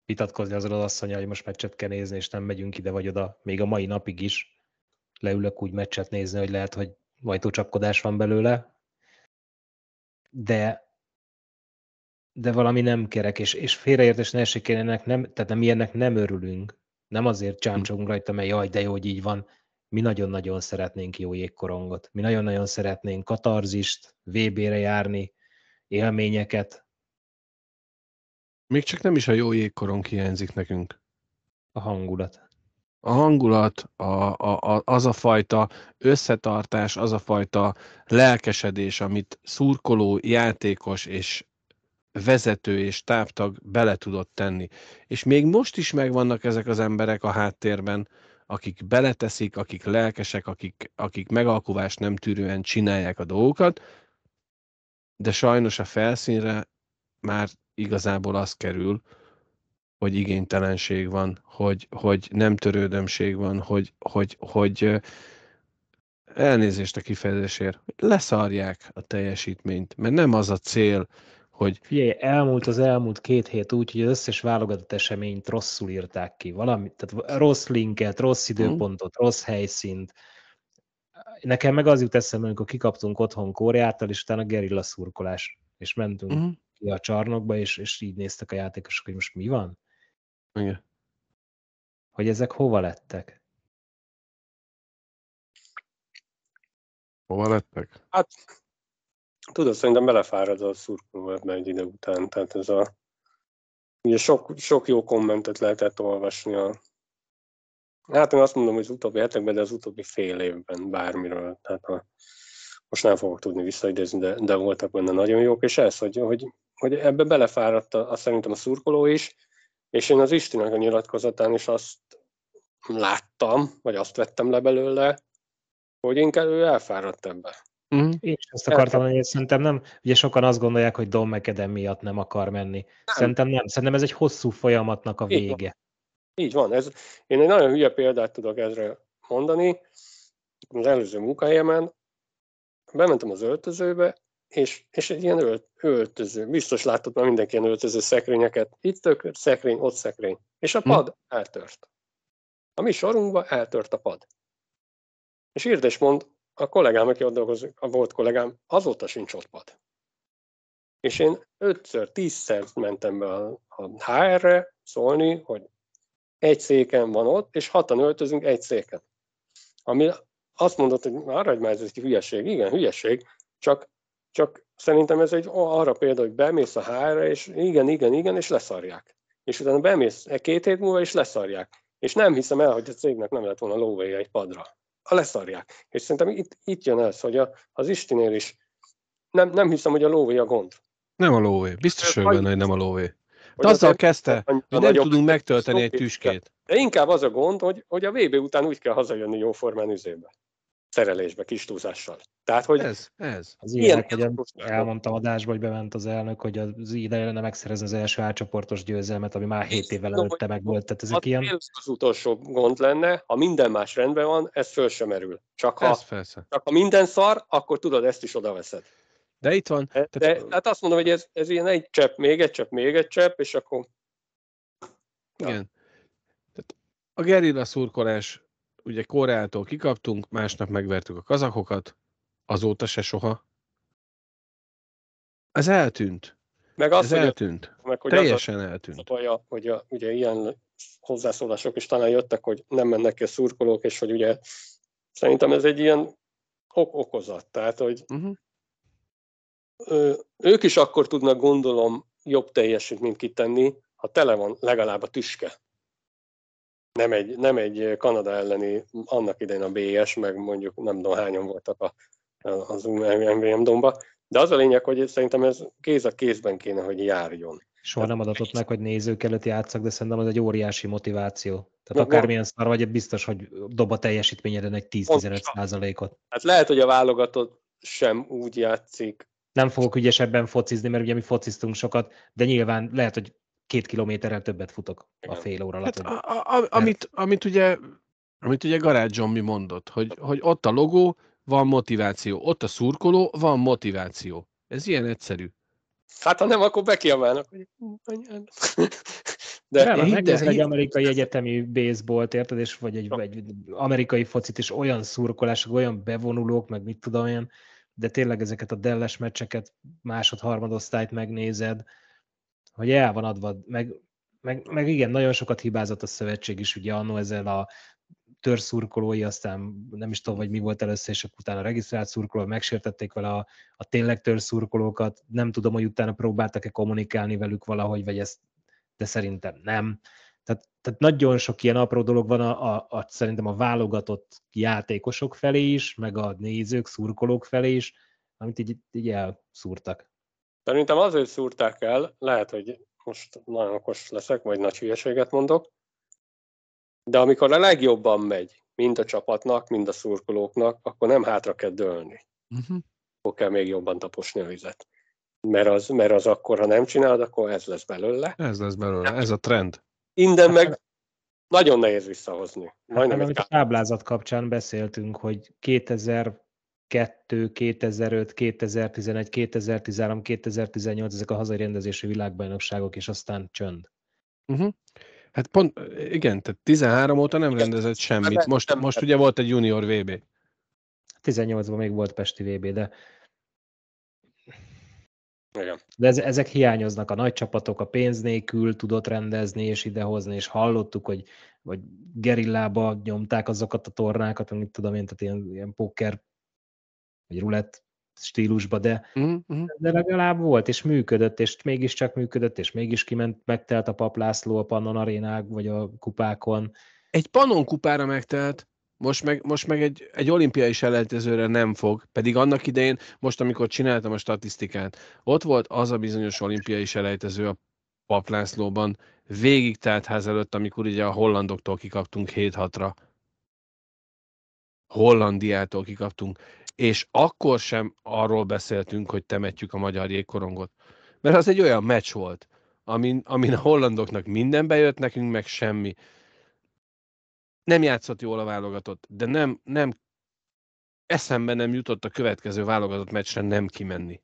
vitatkozni azon az asszonyal, hogy most meccset kell nézni, és nem megyünk ide vagy oda, még a mai napig is. Leülök úgy meccset nézni, hogy lehet, hogy vajtócsapkodás van belőle, de de valami nem kerek, és, és félreértés ne esik ennek nem, tehát mi ennek nem örülünk, nem azért csámcsogunk rajta, mert jaj, de jó, hogy így van, mi nagyon-nagyon szeretnénk jó jégkorongot, mi nagyon-nagyon szeretnénk katarzist, VB-re járni, élményeket. Még csak nem is a jó jégkorong hiányzik nekünk. A hangulat. A hangulat, a, a, a, az a fajta összetartás, az a fajta lelkesedés, amit szurkoló, játékos és vezető és táptag bele tudott tenni. És még most is megvannak ezek az emberek a háttérben, akik beleteszik, akik lelkesek, akik, akik megalkuvást nem tűrően csinálják a dolgokat, de sajnos a felszínre már igazából az kerül, hogy igénytelenség van, hogy, hogy nem törődömség van, hogy, hogy, hogy elnézést a kifejezésért, leszarják a teljesítményt, mert nem az a cél, hogy figyelj, elmúlt az elmúlt két hét úgy, hogy az összes válogatott eseményt rosszul írták ki, valami, tehát rossz linket, rossz mhm. időpontot, rossz helyszínt. Nekem meg az jut eszembe, amikor kikaptunk otthon Kóreától, és utána gerilla szurkolás, és mentünk mm. ki a csarnokba, és, és így néztek a játékosok, hogy most mi van? Igen. Hogy ezek hova lettek? Hova lettek? Hát Tudod, szerintem belefárad a szurkoló ebben egy idő után, tehát ez a... Ugye sok, sok jó kommentet lehetett olvasni a... Hát én azt mondom, hogy az utóbbi hetekben, de az utóbbi fél évben bármiről, tehát a, most nem fogok tudni visszaidézni, de, de voltak benne nagyon jók, és ez, hogy, hogy, hogy ebbe belefáradt a, a, szerintem a szurkoló is, és én az Istinek a nyilatkozatán is azt láttam, vagy azt vettem le belőle, hogy inkább ő elfáradt ebbe. Mm. És azt akartam mondani, hogy szerintem nem, ugye sokan azt gondolják, hogy dom McEden miatt nem akar menni. Nem. Szerintem nem, szerintem ez egy hosszú folyamatnak a vége. Így van, Így van. Ez, én egy nagyon hülye példát tudok ezre mondani. Az előző munkahelyemen bementem az öltözőbe, és, és egy ilyen ölt, öltöző, biztos látott már mindenki ilyen öltöző szekrényeket, itt tök, szekrény, ott szekrény, és a mhm. pad mm. eltört. A mi sorunkba eltört a pad. És írd és mond, a kollégám, aki ott dolgozik, a volt kollégám, azóta sincs ott pad. És én ötször, tízszer mentem be a, a HR-re szólni, hogy egy széken van ott, és hatan öltözünk egy széken. Ami azt mondott, hogy arra, hogy már ez egy hülyeség. Igen, hülyeség, csak, csak szerintem ez egy arra példa, hogy bemész a HR-re, és igen, igen, igen, és leszarják. És utána bemész két hét múlva, és leszarják. És nem hiszem el, hogy a cégnek nem lett volna lóvéja egy padra leszarják. És szerintem itt, itt jön ez, hogy a, az Istinél is nem, nem hiszem, hogy a lóvé a gond. Nem a lóvé. Biztos vagyok benne, hogy nem a lóvé. De azzal kezdte, hogy nem nagyobb, tudunk megtölteni egy tüskét. De inkább az a gond, hogy, hogy a VB után úgy kell hazajönni jóformán üzébe szerelésbe, kis túlzással. Tehát, hogy ez, ez. Az ilyen ilyen, hogy elmondtam adásba, hogy bement az elnök, hogy az ideje lenne megszerezni az első átcsoportos győzelmet, ami már 7 évvel előtte meg volt. Tehát ezek ilyen... Az utolsó gond lenne, ha minden más rendben van, ez föl sem erül. Csak ha, csak ha minden szar, akkor tudod, ezt is odaveszed. De itt van. De, tehát... De, hát azt mondom, hogy ez, ez ilyen egy csepp, még egy csepp, még egy csepp, és akkor... Igen. Tehát a gerilla szurkolás ugye Koreától kikaptunk, másnap megvertük a kazakokat, azóta se soha. Ez eltűnt. Meg az, Ez hogy eltűnt. Meg, hogy Teljesen az eltűnt. A baja, hogy a, ugye ilyen hozzászólások is talán jöttek, hogy nem mennek ki a szurkolók, és hogy ugye szerintem ez egy ilyen ok okozat. Tehát, hogy uh-huh. Mhm. ő, ők is akkor tudnak, gondolom, jobb teljesítményt kitenni, ha tele van legalább a tüske nem egy, nem egy Kanada elleni, annak idején a BS, meg mondjuk nem tudom hányan voltak a, az MVM domba, de az a lényeg, hogy szerintem ez kéz a kézben kéne, hogy járjon. Soha nem adatott meg, hogy nézők előtt játszak, de szerintem az egy óriási motiváció. Tehát de akármilyen szar vagy, biztos, hogy dob a teljesítményeden egy 10-15 százalékot. Hát lehet, hogy a válogatott sem úgy játszik. Nem fogok ügyesebben focizni, mert ugye mi fociztunk sokat, de nyilván lehet, hogy két kilométerrel többet futok a fél óra hát alatt. Hát, a, a, a, amit, amit ugye amit ugye Garage Zombi mondott, hogy, hogy ott a logó, van motiváció, ott a szurkoló, van motiváció. Ez ilyen egyszerű. Hát ha nem, akkor bekiabálnak. De, de megnéz egy amerikai egyetemi baseballt, érted, és vagy egy, egy amerikai focit, és olyan szurkolások, olyan bevonulók, meg mit tudom én, de tényleg ezeket a delles meccseket, másod-harmadosztályt megnézed, hogy el van adva, meg, meg, meg igen, nagyon sokat hibázott a szövetség is, ugye annó ezzel a törszurkolói, aztán nem is tudom, hogy mi volt először, és akkor utána regisztrált szurkoló, megsértették vele a, a tényleg törszurkolókat, nem tudom, hogy utána próbáltak-e kommunikálni velük valahogy, vagy ezt, de szerintem nem. Tehát, tehát nagyon sok ilyen apró dolog van a, a, a, szerintem a válogatott játékosok felé is, meg a nézők, szurkolók felé is, amit így, így elszúrtak. Szerintem azért szúrták el, lehet, hogy most nagyon okos leszek, vagy nagy hülyeséget mondok, de amikor a legjobban megy, mind a csapatnak, mind a szurkolóknak, akkor nem hátra kell dőlni. Uh-huh. Akkor kell még jobban taposni a vizet. Mert az, mert az akkor, ha nem csinálod, akkor ez lesz belőle. Ez lesz belőle, ez a trend. Inden meg nagyon nehéz visszahozni. Majdnem hát, amit a táblázat kapcsán beszéltünk, hogy 2000 2002, 2005, 2011, 2013, 2018, ezek a hazai rendezésű világbajnokságok, és aztán csönd. Uh-huh. Hát pont, igen, tehát 13 óta nem rendezett semmit. Most, most ugye volt egy junior VB. 18-ban még volt Pesti VB, de igen. De ez, ezek hiányoznak, a nagy csapatok a pénz nélkül tudott rendezni és idehozni, és hallottuk, hogy vagy gerillába nyomták azokat a tornákat, amit tudom én, tehát ilyen, ilyen póker vagy rulett stílusba, de, mm-hmm. de legalább volt, és működött, és mégiscsak működött, és mégis kiment, megtelt a László a Pannon arénák, vagy a kupákon. Egy Pannon kupára megtelt, most meg, most meg egy, egy olimpiai selejtezőre nem fog, pedig annak idején, most amikor csináltam a statisztikát, ott volt az a bizonyos olimpiai selejtező a Lászlóban, végig telt ház előtt, amikor ugye a hollandoktól kikaptunk 7-6-ra. Hollandiától kikaptunk, és akkor sem arról beszéltünk, hogy temetjük a magyar jégkorongot. Mert az egy olyan meccs volt, amin, amin a hollandoknak minden bejött, nekünk meg semmi. Nem játszott jól a válogatott, de nem, nem eszembe nem jutott a következő válogatott meccsre nem kimenni.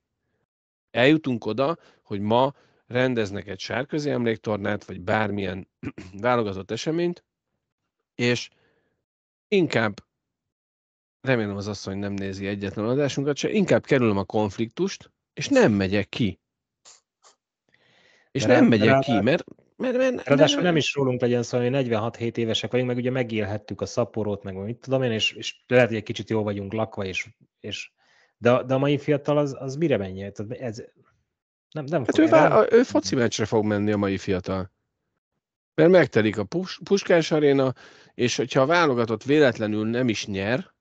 Eljutunk oda, hogy ma rendeznek egy sárközi emléktornát, vagy bármilyen válogatott eseményt, és inkább remélem az asszony nem nézi egyetlen adásunkat se, inkább kerülöm a konfliktust, és nem megyek ki. És nem megyek ki, mert... mert, mert Ráadásul nem, nem is rólunk legyen szó, hogy 46-7 évesek vagyunk, meg ugye megélhettük a szaporót, meg mit tudom én, és, és lehet, hogy egy kicsit jó vagyunk lakva, és, és de, de a mai fiatal az, az mire menje? Tehát ez, nem, nem hát fog, ő, vár, a, ő foci meccsre fog menni a mai fiatal. Mert megtelik a pus, Puskás aréna, és hogyha a válogatott véletlenül nem is nyer,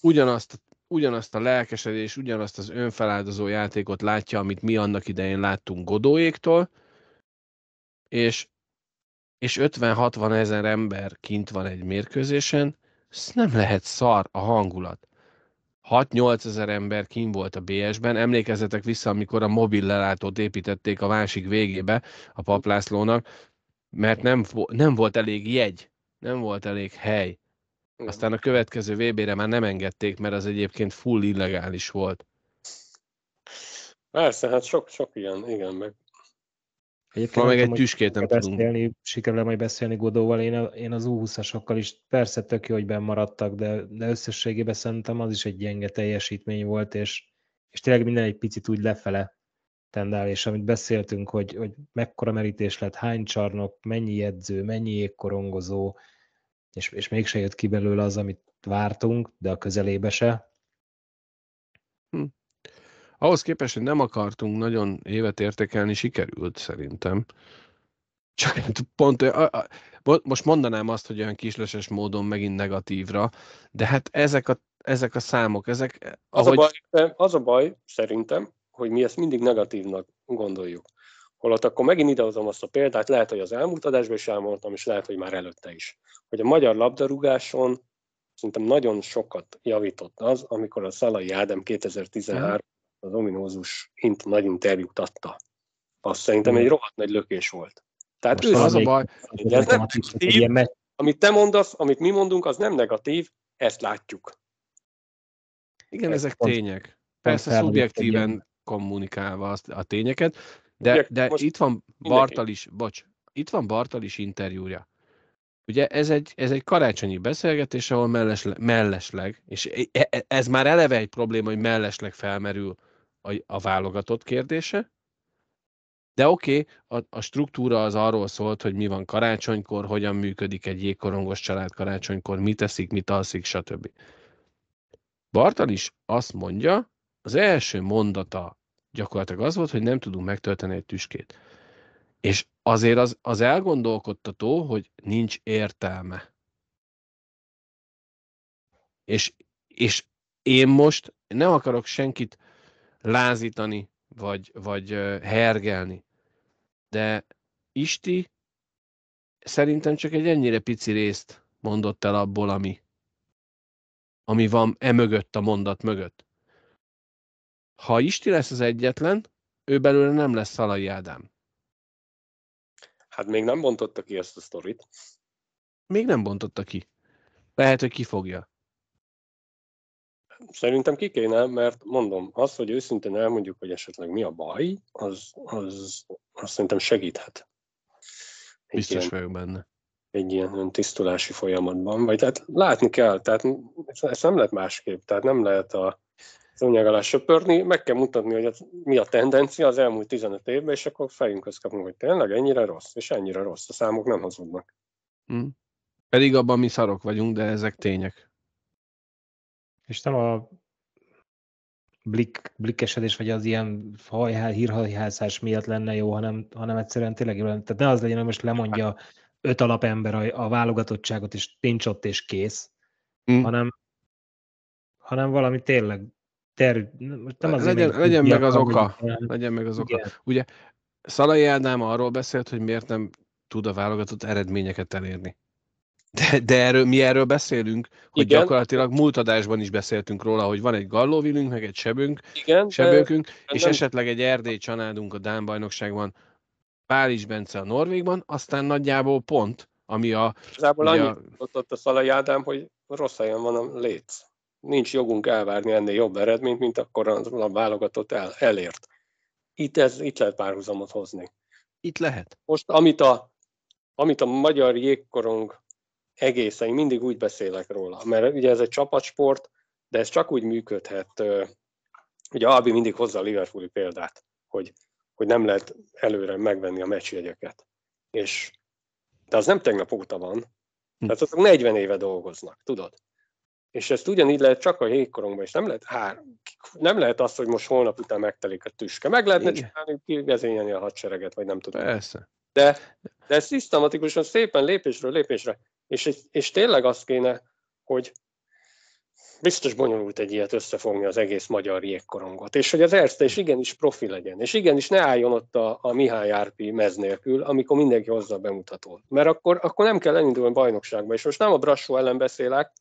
ugyanazt, ugyanazt a lelkesedés, ugyanazt az önfeláldozó játékot látja, amit mi annak idején láttunk Godóéktól, és, és 50-60 ezer ember kint van egy mérkőzésen, ez nem lehet szar a hangulat. 6-8 ezer ember kim volt a BS-ben. Emlékezzetek vissza, amikor a mobil lelátót építették a másik végébe a paplászlónak, mert nem, nem volt elég jegy, nem volt elég hely. Aztán a következő VB-re már nem engedték, mert az egyébként full illegális volt. Persze, hát sok-sok ilyen, igen, meg Egyébként Ma meg egy tüskét nem beszélni, Sikerül majd beszélni Godóval, én, a, én az U20-asokkal is persze tök jó, hogy maradtak, de, de összességében szerintem az is egy gyenge teljesítmény volt, és, és tényleg minden egy picit úgy lefele tendál, és amit beszéltünk, hogy, hogy mekkora merítés lett, hány csarnok, mennyi edző, mennyi jégkorongozó, és, és mégse jött ki belőle az, amit vártunk, de a közelébe se. Hm. Ahhoz képest, hogy nem akartunk nagyon évet értékelni, sikerült szerintem. Csak pont, a, a, most mondanám azt, hogy olyan kisleses módon megint negatívra, de hát ezek a, ezek a számok, ezek... Ahogy... Az, a baj, az a baj szerintem, hogy mi ezt mindig negatívnak gondoljuk. Holott akkor megint idehozom azt a példát, lehet, hogy az elmúlt adásban is elmondtam, és lehet, hogy már előtte is, hogy a magyar labdarúgáson szerintem nagyon sokat javított az, amikor a Szalai Ádám 2013 az ominózus int, nagy interjút adta. Azt szerintem hmm. egy rohadt nagy lökés volt. Tehát Most ő az a baj, hogy ez nem negatív, amit te mondasz, amit mi mondunk, az nem negatív, ezt látjuk. Igen, ezek tények. Persze szubjektíven kommunikálva a tényeket, de, de most itt van Bartal is, bocs, itt van Bartal is interjúja. Ugye ez egy, ez egy karácsonyi beszélgetés, ahol mellesleg, mellesleg, és e, e, ez már eleve egy probléma, hogy mellesleg felmerül a, a válogatott kérdése, de oké, okay, a, a struktúra az arról szólt, hogy mi van karácsonykor, hogyan működik egy jégkorongos család karácsonykor, mit eszik, mit alszik, stb. Bartal is azt mondja, az első mondata gyakorlatilag az volt, hogy nem tudunk megtölteni egy tüskét. És azért az, az elgondolkodtató, hogy nincs értelme. És, és én most nem akarok senkit lázítani, vagy, vagy hergelni, de Isti szerintem csak egy ennyire pici részt mondott el abból, ami, ami van e mögött, a mondat mögött. Ha Isti lesz az egyetlen, ő belőle nem lesz Szalai Ádám. Hát még nem bontotta ki ezt a sztorit. Még nem bontotta ki. Lehet, hogy fogja. Szerintem ki kéne, mert mondom, az, hogy őszintén elmondjuk, hogy esetleg mi a baj, az, az, az szerintem segíthet. Egy Biztos ilyen, vagyok benne. Egy ilyen tisztulási folyamatban, vagy tehát látni kell, tehát ezt nem lehet másképp, tehát nem lehet a, szőnyeg alá söpörni, meg kell mutatni, hogy az, mi a tendencia az elmúlt 15 évben, és akkor fejünkhöz kapunk, hogy tényleg ennyire rossz, és ennyire rossz, a számok nem hazudnak. Hmm. Pedig abban mi szarok vagyunk, de ezek tények. És nem a blik, blikkesedés, vagy az ilyen hajhál, hírhajhászás miatt lenne jó, hanem, hanem egyszerűen tényleg jó Tehát ne az legyen, hogy most lemondja öt alapember a, a válogatottságot, és nincs ott, és kész, hmm. hanem, hanem valami tényleg ter... nem az legyen, legyen meg az oka. Legyen meg az oka. Igen. Ugye Szalai Ádám arról beszélt, hogy miért nem tud a válogatott eredményeket elérni. De, de erről, mi erről beszélünk, hogy Igen. gyakorlatilag múlt adásban is beszéltünk róla, hogy van egy gallóvilünk, meg egy sebünk, Igen, sebőkünk, de, és nem. esetleg egy erdély családunk a Dán bajnokságban, Pális Bence a Norvégban, aztán nagyjából pont, ami a... Igazából annyit a... a Szalai Ádám, hogy rossz helyen van a létsz nincs jogunk elvárni ennél jobb eredményt, mint akkor a válogatott el, elért. Itt, ez, itt lehet párhuzamot hozni. Itt lehet. Most, amit a, amit a magyar jégkorong egészen, mindig úgy beszélek róla, mert ugye ez egy csapatsport, de ez csak úgy működhet. Ugye Albi mindig hozza a Liverpooli példát, hogy, hogy nem lehet előre megvenni a meccsjegyeket. És, de az nem tegnap óta van, tehát azok 40 éve dolgoznak, tudod? És ezt ugyanígy lehet csak a jégkorongban, és nem lehet, hár, nem lehet azt, hogy most holnap után megtelik a tüske. Meg lehetne Igen. csinálni, kivezényelni a hadsereget, vagy nem tudom. Persze. De, de ez szisztematikusan szépen lépésről lépésre. És, és tényleg azt kéne, hogy biztos bonyolult egy ilyet összefogni az egész magyar jégkorongot, és hogy az Erzte is igenis profi legyen, és igenis ne álljon ott a, a Mihály Árpi mez nélkül, amikor mindenki hozza a bemutatót. Mert akkor, akkor nem kell elindulni a bajnokságba, és most nem a Brassó ellen beszélek,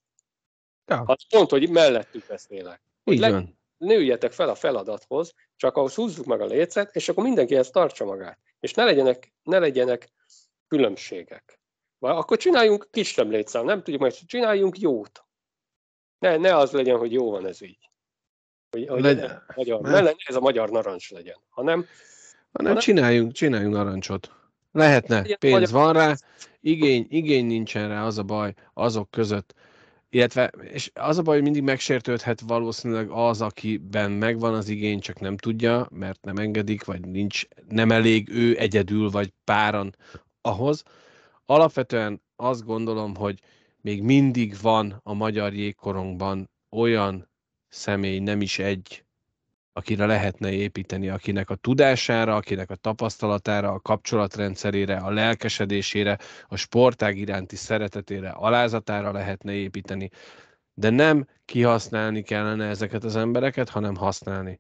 Ja. Hát pont, hogy mellettük beszélek. Hogy leg, nőjetek fel a feladathoz, csak ahhoz húzzuk meg a lécet, és akkor mindenki ezt tartsa magát. És ne legyenek, ne legyenek különbségek. Vagy akkor csináljunk kisebb létszám, nem tudjuk, majd csináljunk jót. Ne, ne az legyen, hogy jó van ez így. Hogy, hogy legyen. Magyar, ne legyen, ez a magyar narancs legyen, hanem... Hanem, nem, csináljunk, csináljunk narancsot. Lehetne, pénz van rá, igény, igény nincsen rá, az a baj azok között, illetve, és az a baj, hogy mindig megsértődhet valószínűleg az, akiben megvan az igény, csak nem tudja, mert nem engedik, vagy nincs, nem elég ő egyedül, vagy páran ahhoz. Alapvetően azt gondolom, hogy még mindig van a magyar jégkorongban olyan személy, nem is egy, akire lehetne építeni, akinek a tudására, akinek a tapasztalatára, a kapcsolatrendszerére, a lelkesedésére, a sportág iránti szeretetére, alázatára lehetne építeni. De nem kihasználni kellene ezeket az embereket, hanem használni.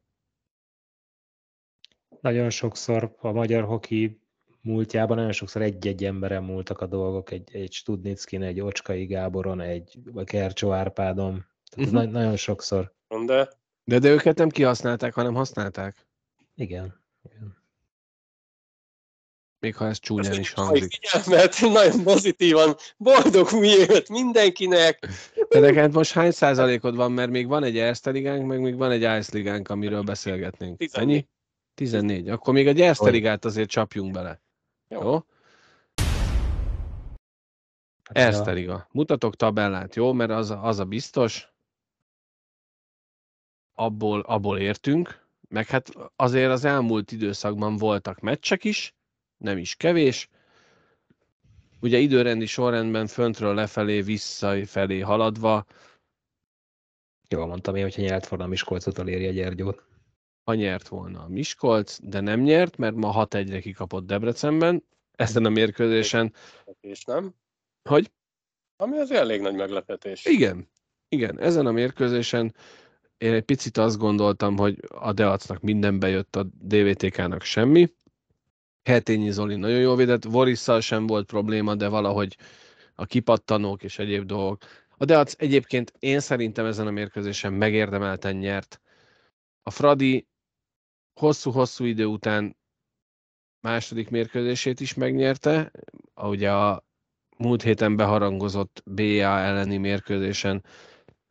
Nagyon sokszor a magyar hoki múltjában nagyon sokszor egy-egy emberen múltak a dolgok, egy, egy Studnickin, egy Ocskai Gáboron, egy Kercsó Árpádon. Tehát uh-huh. na- nagyon sokszor. De de, de őket nem kihasználták, hanem használták. Igen. Igen. Még ha ez csúnyán is hangzik. Mert nagyon pozitívan, boldog új évet mindenkinek! De neked most hány százalékod van, mert még van egy Erste ligánk, meg még van egy Ice ligánk, amiről beszélgetnénk. 14. Ennyi? 14. Akkor még egy Erste ligát azért csapjunk bele. Jó? Jó? Hát Erste liga. Mutatok tabellát, jó? Mert az, az a biztos abból, abból értünk, meg hát azért az elmúlt időszakban voltak meccsek is, nem is kevés. Ugye időrendi sorrendben föntről lefelé, visszafelé haladva. Jól mondtam én, hogyha nyert volna a Miskolcot, eléri a Gyergyót. Ha nyert volna a Miskolc, de nem nyert, mert ma 6-1-re kikapott Debrecenben, ezen a mérkőzésen. És nem? Hogy? Ami az elég nagy meglepetés. Igen, igen, ezen a mérkőzésen én egy picit azt gondoltam, hogy a Deacnak minden bejött, a DVTK-nak semmi. Hetényi Zoli nagyon jól védett, Vorisszal sem volt probléma, de valahogy a kipattanók és egyéb dolgok. A Deac egyébként én szerintem ezen a mérkőzésen megérdemelten nyert. A Fradi hosszú-hosszú idő után második mérkőzését is megnyerte, ahogy a múlt héten beharangozott BA elleni mérkőzésen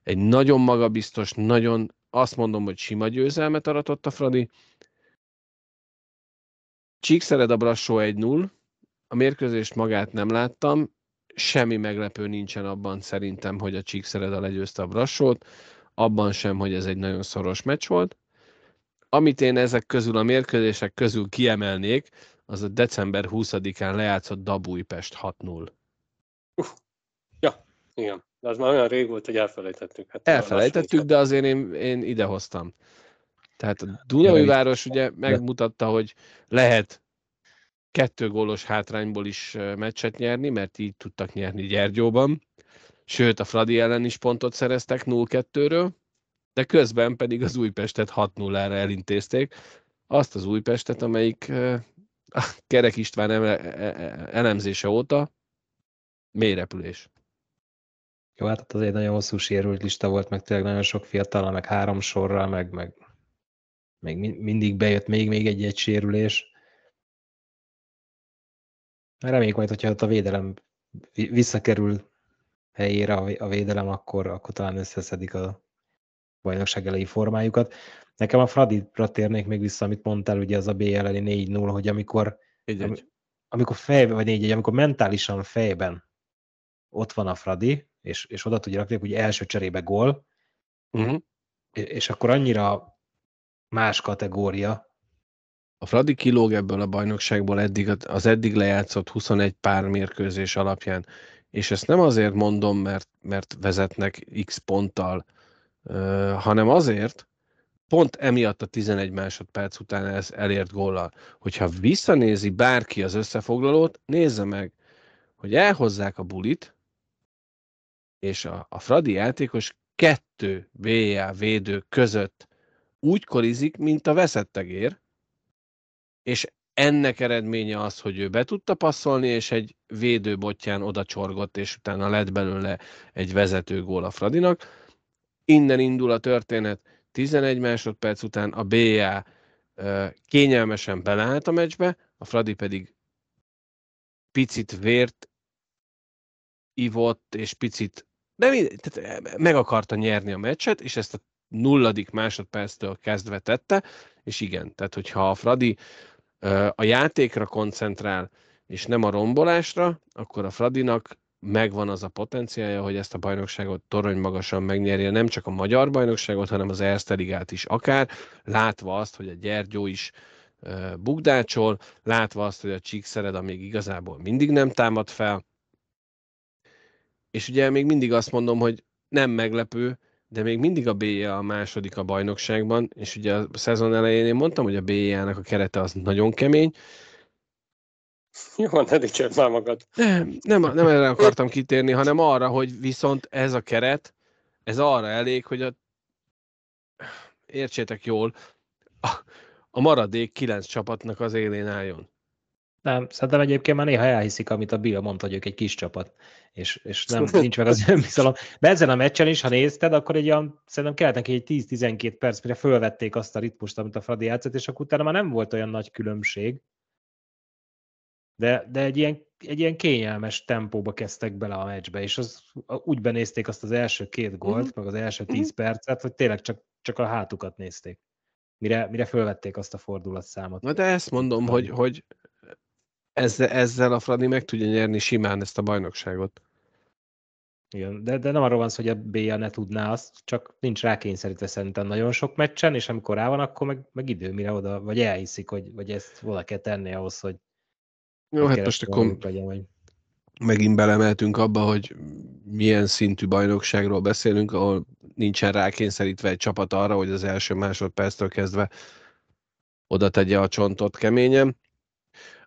egy nagyon magabiztos, nagyon azt mondom, hogy sima győzelmet aratott a Fradi. Csíkszered a Brassó 1-0, a mérkőzést magát nem láttam, semmi meglepő nincsen abban szerintem, hogy a a legyőzte a Brassót, abban sem, hogy ez egy nagyon szoros meccs volt. Amit én ezek közül, a mérkőzések közül kiemelnék, az a december 20-án lejátszott Dabújpest 6-0. Uf. Ja, igen. De az már olyan rég volt, hogy elfelejtettük. Hát elfelejtettük, de azért én, én idehoztam. Tehát a város, ugye megmutatta, hogy lehet kettő gólos hátrányból is meccset nyerni, mert így tudtak nyerni Gyergyóban. Sőt, a Fradi ellen is pontot szereztek 0-2-ről, de közben pedig az Újpestet 6-0-ra elintézték. Azt az Újpestet, amelyik a Kerek István e-, e-, elemzése óta repülés. Jó, hát az egy nagyon hosszú sérült lista volt, meg tényleg nagyon sok fiatal, meg három sorral, meg, meg meg mindig bejött még, még egy-egy sérülés. Reméljük majd, hogyha ott a védelem visszakerül helyére a védelem, akkor, akkor talán összeszedik a bajnokság elejé formájukat. Nekem a Fradi-ra térnék még vissza, amit mondtál, ugye az a BL 4-0, hogy amikor, am, amikor fejben, vagy 4 amikor mentálisan fejben ott van a Fradi, és, és oda tudja rakni, hogy első cserébe gól, uh-huh. és akkor annyira más kategória. A Fradi kilóg ebből a bajnokságból eddig, az eddig lejátszott 21 pár mérkőzés alapján, és ezt nem azért mondom, mert, mert vezetnek x ponttal, hanem azért, pont emiatt a 11 másodperc után ez elért góllal. Hogyha visszanézi bárki az összefoglalót, nézze meg, hogy elhozzák a bulit, és a, a Fradi játékos kettő BL védő között úgy korizik, mint a veszettegér, és ennek eredménye az, hogy ő be tudta passzolni, és egy botján oda csorgott, és utána lett belőle egy vezető gól a Fradinak. Innen indul a történet, 11 másodperc után a BA kényelmesen beleállt a meccsbe, a Fradi pedig picit vért ivott, és picit mind, tehát e, meg akarta nyerni a meccset, és ezt a nulladik másodperctől kezdve tette, és igen, tehát hogyha a Fradi a játékra koncentrál, és nem a rombolásra, akkor a Fradinak megvan az a potenciája, hogy ezt a bajnokságot torony magasan megnyerje, nem csak a magyar bajnokságot, hanem az Erste Ligát is akár, látva azt, hogy a Gyergyó is bukdácsol, látva azt, hogy a Csíkszered, amíg igazából mindig nem támad fel, és ugye még mindig azt mondom, hogy nem meglepő, de még mindig a BIA e a második a bajnokságban, és ugye a szezon elején én mondtam, hogy a BIA-nak e a kerete az nagyon kemény. Jó, ne dicsőd már magad. Nem, nem, nem erre akartam kitérni, hanem arra, hogy viszont ez a keret, ez arra elég, hogy a értsétek jól, a, a maradék kilenc csapatnak az élén álljon. Nem, szerintem egyébként már néha elhiszik, amit a Bill mondta, hogy ők egy kis csapat, és, és nem, nincs meg az önbizalom. De ezen a meccsen is, ha nézted, akkor egy olyan, szerintem kellett neki egy 10-12 perc, mire fölvették azt a ritmust, amit a Fradi játszott, és akkor utána már nem volt olyan nagy különbség. De, de egy, ilyen, egy ilyen kényelmes tempóba kezdtek bele a meccsbe, és az, úgy benézték azt az első két gólt, mm-hmm. meg az első 10 mm-hmm. percet, hogy tényleg csak, csak a hátukat nézték mire, mire fölvették azt a fordulatszámot. Na de ezt mondom, hogy, hogy ezzel, ezzel a Fradi meg tudja nyerni simán ezt a bajnokságot. Igen, de, de nem arról van szó, hogy a BL ne tudná azt, csak nincs rákényszerítve szerintem nagyon sok meccsen, és amikor rá van, akkor meg, meg idő, mire oda, vagy elhiszik, hogy, vagy ezt volna kell tenni ahhoz, hogy jó, hát most akkor legyen, vagy... megint belemeltünk abba, hogy milyen szintű bajnokságról beszélünk, ahol nincsen rákényszerítve egy csapat arra, hogy az első másodperctől kezdve oda tegye a csontot keményen.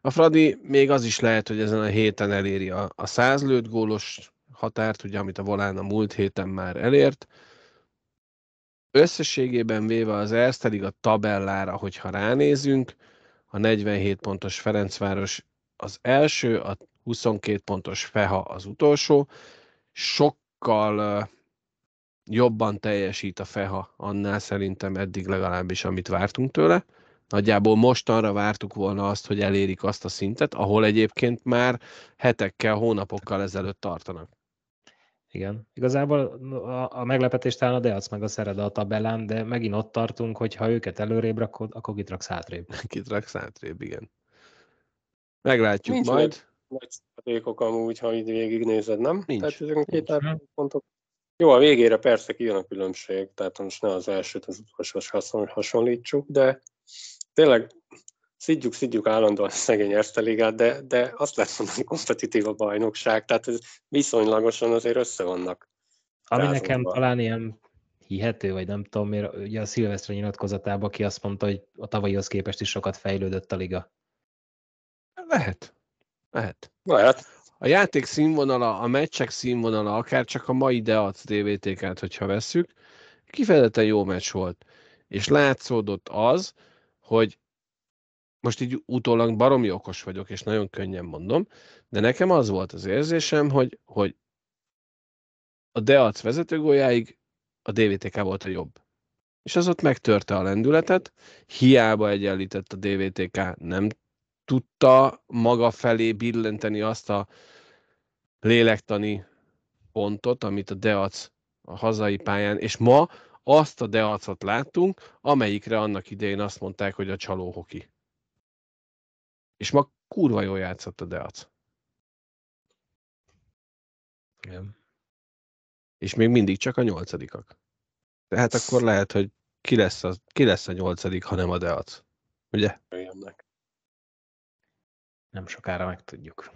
A Fradi még az is lehet, hogy ezen a héten eléri a, a 105 gólos határt, ugye, amit a Volán a múlt héten már elért. Összességében véve az pedig a tabellára, hogyha ránézünk, a 47 pontos Ferencváros az első, a 22 pontos Feha az utolsó. Sokkal jobban teljesít a Feha annál szerintem eddig legalábbis, amit vártunk tőle. Nagyjából mostanra vártuk volna azt, hogy elérik azt a szintet, ahol egyébként már hetekkel, hónapokkal ezelőtt tartanak. Igen. Igazából a, meglepetést meglepetés talán a Deac meg a Szereda a tabellán, de megint ott tartunk, hogy ha őket előrébb rakod, akkor kitraksz hátrébb. Kitraksz hátrébb, igen. Meglátjuk Nincs majd. nagy szándékok amúgy, ha így végignézed, nem? Nincs. Tehát ezek két pontok. Jó, a végére persze kijön a különbség, tehát most ne az elsőt az utolsó hasonlítsuk, de tényleg szidjuk, szidjuk állandóan a szegény Erzteligát, de, de azt lehet mondani, kompetitív a bajnokság, tehát ez viszonylagosan azért össze vannak. Ami rázunkban. nekem talán ilyen hihető, vagy nem tudom, mert ugye a Szilvesztre nyilatkozatában ki azt mondta, hogy a tavalyihoz képest is sokat fejlődött a liga. Lehet. Lehet. Lehet. A játék színvonala, a meccsek színvonala, akár csak a mai Deac dvt t hogyha vesszük, kifejezetten jó meccs volt. És látszódott az, hogy most így utólag baromi okos vagyok, és nagyon könnyen mondom, de nekem az volt az érzésem, hogy, hogy a Deac vezetőgójáig a DVTK volt a jobb. És az ott megtörte a lendületet, hiába egyenlített a DVTK, nem tudta maga felé billenteni azt a lélektani pontot, amit a Deac a hazai pályán, és ma azt a deacot láttunk, amelyikre annak idején azt mondták, hogy a csaló hoki. És ma kurva jól játszott a deac. Igen. És még mindig csak a nyolcadikak. Tehát akkor lehet, hogy ki lesz a, ki lesz a nyolcadik, ha nem a deac. Ugye? Jönnek. Nem sokára megtudjuk.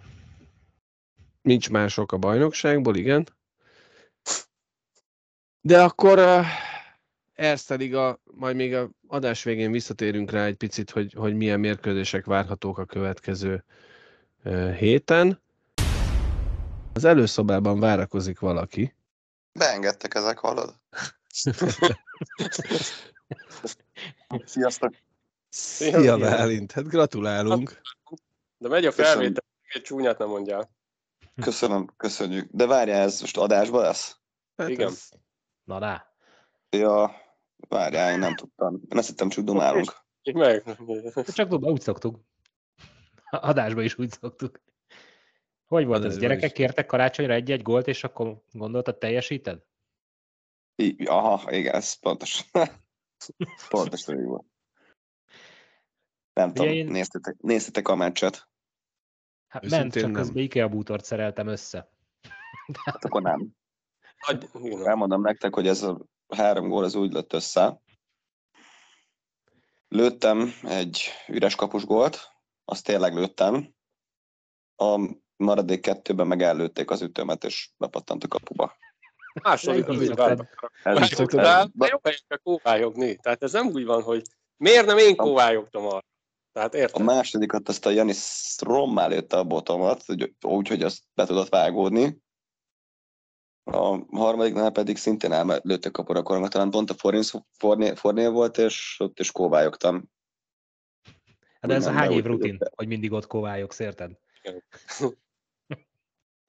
Nincs mások a bajnokságból, igen. De akkor eh, Erste a, majd még a adás végén visszatérünk rá egy picit, hogy, hogy milyen mérkőzések várhatók a következő héten. Az előszobában várakozik valaki. Beengedtek ezek, hallod? Sziasztok! Szia, Szia Bálint! Hát gratulálunk! De megy a felvétel, egy csúnyát nem mondjál. Köszönöm, köszönjük. De várjál, ez most adásba lesz? Hát Igen. Ez... Na rá. Ja, várjál, én nem tudtam. Én azt hittem, csak dumálunk. Meg. Csak tudom, úgy szoktuk. Adásban is úgy szoktuk. Hogy volt hát ez? Gyerekek is. kértek karácsonyra egy-egy gólt, és akkor gondoltad, teljesíted? I- aha, igen, ez pontos. pontos, hogy volt. Nem Ugye tudom, én... néztetek, néztetek a meccset. Hát ment, csak nem. közben Ikea bútort szereltem össze. Hát akkor nem. Elmondom nektek, hogy ez a három gól az úgy lett össze. Lőttem egy üres kapus gólt, azt tényleg lőttem. A maradék kettőben meg ellőtték az ütőmet, és lepattant a kapuba. Második az így Második, de jó helyekre kóvályogni. Tehát ez nem úgy van, hogy miért nem én kóvályogtam arra. Tehát érted? A másodikat azt a Janis rommá lőtte a botomat, úgyhogy azt be tudott vágódni. A harmadiknál pedig szintén elmelőttek a porakoronga, talán pont a Fornél, fornél, volt, és ott is kóvályogtam. Hát de ez a hány év rutin, tudok. hogy mindig ott kóvályogsz, érted?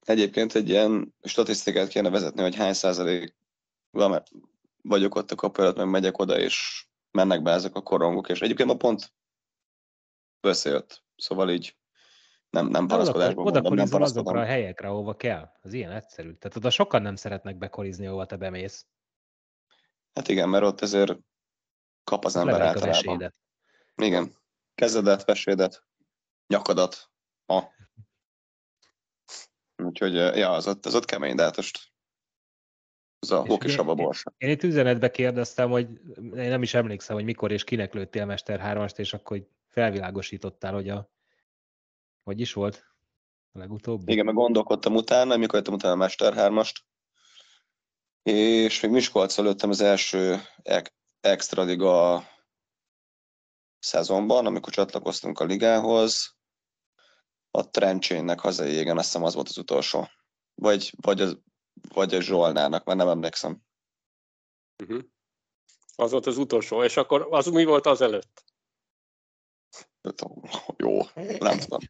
Egyébként egy ilyen statisztikát kéne vezetni, hogy hány százalék vagyok ott a kapu meg megyek oda, és mennek be ezek a korongok, és egyébként ma pont összejött. Szóval így nem, nem panaszkodásban oda, mondom, nem panaszkodom. azokra a helyekre, ahova kell. Az ilyen egyszerű. Tehát oda sokan nem szeretnek bekorizni, ahova te bemész. Hát igen, mert ott azért kap az ember Levelik általában. Az igen. Kezedet, vesédet, nyakadat. Ma. Úgyhogy, eh, ja, az ott, az ott kemény, de hát most az a hókisabb a borsa. Én, én itt üzenetbe kérdeztem, hogy én nem is emlékszem, hogy mikor és kinek lőttél Mester 3 és akkor felvilágosítottál, hogy a hogy is volt a legutóbb? Igen, meg gondolkodtam utána, mikor jöttem utána a Master 3-ast, és még Miskolc előttem az első extra liga szezonban, amikor csatlakoztunk a ligához, a Trencsénynek hazai égen, azt hiszem az volt az utolsó. Vagy, vagy, a, vagy a Zsolnának, mert nem emlékszem. Uh-huh. Az volt az utolsó, és akkor az mi volt az előtt? Jó, nem tudom.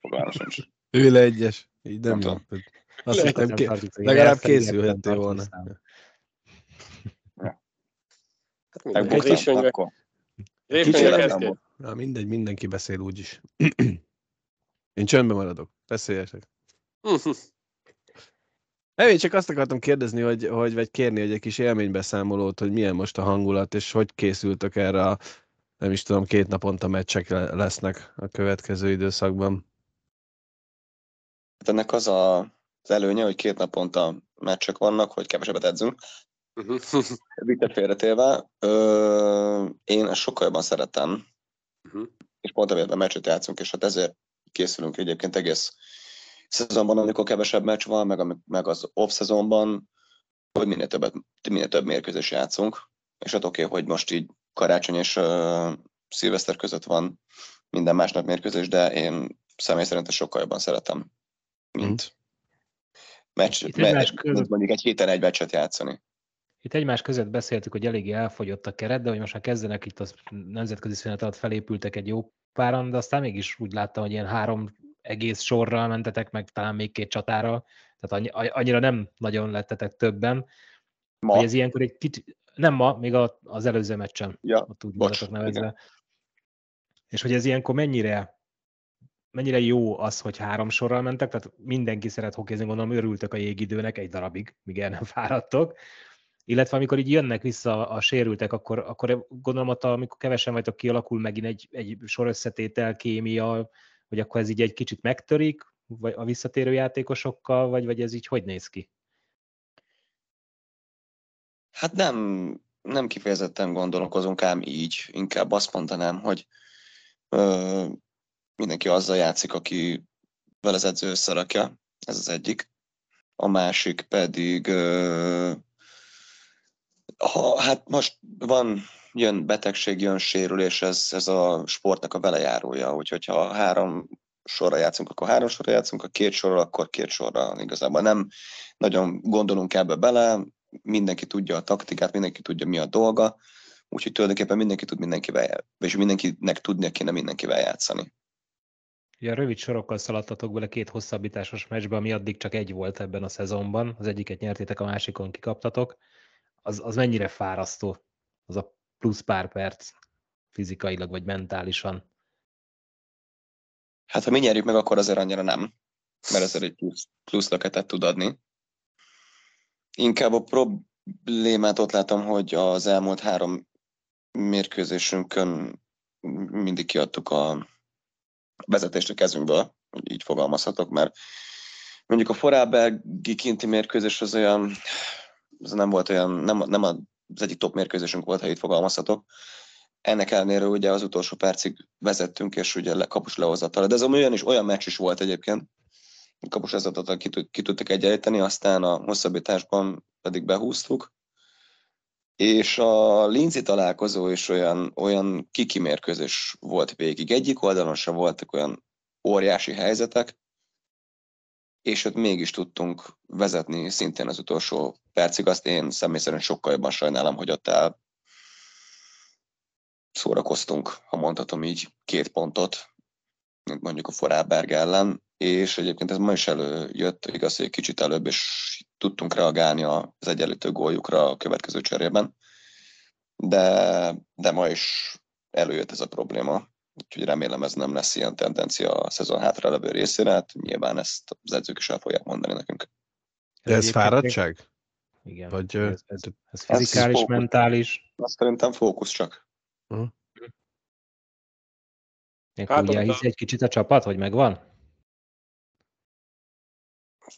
Fogalmam sincs. Ő egyes. Így nem, nem tudom. Azt hittem, ké... legalább készülhettél volna. Megbuktam, hát akkor. Na, mindegy, mindenki beszél úgyis. Én csöndben maradok. Beszéljetek. Nem, én csak azt akartam kérdezni, hogy, hogy vagy kérni hogy egy kis élménybeszámolót, hogy milyen most a hangulat, és hogy készültök erre a nem is tudom, két naponta meccsek lesznek a következő időszakban. Hát ennek az a, az előnye, hogy két naponta meccsek vannak, hogy kevesebbet edzünk. Mhm. Vitte félretélve, ö, én sokkal jobban szeretem, uh-huh. és pont a meccset játszunk, és hát ezért készülünk egyébként egész szezonban, amikor kevesebb meccs van, meg, meg az off-szezonban, hogy minél, többet, minél több mérkőzés játszunk, és hát oké, okay, hogy most így karácsony és uh, szilveszter között van minden másnap mérkőzés, de én személy szerint sokkal jobban szeretem, mint mm. meccs, Itt egymás között... mondjuk egy héten egy meccset játszani. Itt egymás között beszéltük, hogy eléggé elfogyott a keret, de hogy most már kezdenek itt a nemzetközi szünet alatt felépültek egy jó páran, de aztán mégis úgy láttam, hogy ilyen három egész sorral mentetek, meg talán még két csatára, tehát annyira nem nagyon lettetek többen. Ma. Hogy ez ilyenkor egy kicsit, nem ma, még a, az előző meccsen. Ja, ott úgy bocs, nevezve. Igen. És hogy ez ilyenkor mennyire, mennyire jó az, hogy három sorral mentek, tehát mindenki szeret hokézni, gondolom örültek a jégidőnek egy darabig, míg el nem fáradtok. Illetve amikor így jönnek vissza a sérültek, akkor, akkor gondolom hogy amikor kevesen vagytok, kialakul megint egy, egy sor összetétel, kémia, hogy akkor ez így egy kicsit megtörik, vagy a visszatérő játékosokkal, vagy, vagy ez így hogy néz ki? Hát nem, nem kifejezetten gondolkozunk ám így, inkább azt mondanám, hogy ö, mindenki azzal játszik, aki vele az edző összerakja, ez az egyik. A másik pedig, ö, ha, hát most van, jön betegség, jön sérülés, ez, ez a sportnak a velejárója, úgyhogy ha három sorra játszunk, akkor három sorra játszunk, ha két sorra, akkor két sorra. Igazából nem nagyon gondolunk ebbe bele, mindenki tudja a taktikát, mindenki tudja, mi a dolga, úgyhogy tulajdonképpen mindenki tud mindenkivel, és mindenkinek tudnia kéne mindenkivel játszani. Ugye a rövid sorokkal szaladtatok bele két hosszabbításos meccsbe, ami addig csak egy volt ebben a szezonban, az egyiket nyertétek, a másikon kikaptatok. Az, az mennyire fárasztó, az a plusz pár perc fizikailag vagy mentálisan? Hát ha mi nyerjük meg, akkor azért annyira nem, mert azért egy plusz, plusz löketet tud adni. Inkább a problémát ott látom, hogy az elmúlt három mérkőzésünkön mindig kiadtuk a vezetést a kezünkből, így fogalmazhatok, mert mondjuk a Forábelgi kinti mérkőzés az olyan, ez nem volt olyan, nem, nem az egyik top mérkőzésünk volt, ha így fogalmazhatok. Ennek ellenére ugye az utolsó percig vezettünk, és ugye kapus lehozatára, De ez olyan is olyan meccs is volt egyébként, kapus ezadatot ki, ki tudtuk egyenlíteni, aztán a hosszabbításban pedig behúztuk, és a Linzi találkozó is olyan, olyan kikimérkőzés volt végig. Egyik oldalon sem voltak olyan óriási helyzetek, és ott mégis tudtunk vezetni szintén az utolsó percig. Azt én személy szerint sokkal jobban sajnálom, hogy ott el szórakoztunk, ha mondhatom így, két pontot, mondjuk a Forábberg ellen, és egyébként ez ma is előjött, igaz, hogy egy kicsit előbb, és tudtunk reagálni az egyenlítő góljukra a következő cserében, de, de ma is előjött ez a probléma, úgyhogy remélem ez nem lesz ilyen tendencia a szezon hátra levő részére, hát nyilván ezt az edzők is el fogják mondani nekünk. De ez fáradtság? Igen. Vagy, ez, ez, ez fizikális, ez fókusz. mentális? Azt szerintem fókusz csak. Uh-huh hát, ugye hisz egy kicsit a csapat, hogy megvan?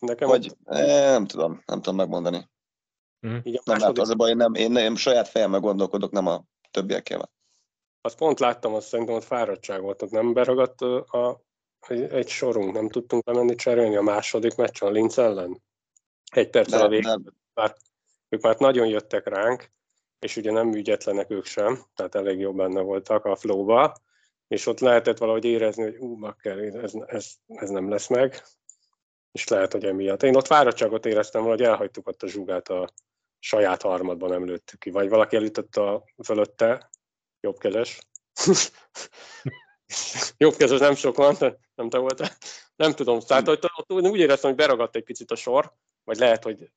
Nekem hogy, ott... nem tudom, nem tudom megmondani. Mm. nem, második... az a baj, én, nem, én, saját fejemmel gondolkodok, nem a többiekkel. Azt pont láttam, azt szerintem ott fáradtság volt, ott nem beragadt a, a, egy sorunk, nem tudtunk lemenni cserélni a második meccsen a Linz ellen. Egy perc a Már, ők már nagyon jöttek ránk, és ugye nem ügyetlenek ők sem, tehát elég jó benne voltak a flóba, és ott lehetett valahogy érezni, hogy ú, bakker, ez, ez, ez nem lesz meg, és lehet, hogy emiatt. Én ott fáradtságot éreztem, hogy elhagytuk ott a zsugát a saját harmadban nem lőttük ki, vagy valaki elütött a fölötte, jobbkezes. jobbkezes nem sok van, nem te voltál. Nem tudom, tehát ott, ott úgy éreztem, hogy beragadt egy picit a sor, vagy lehet, hogy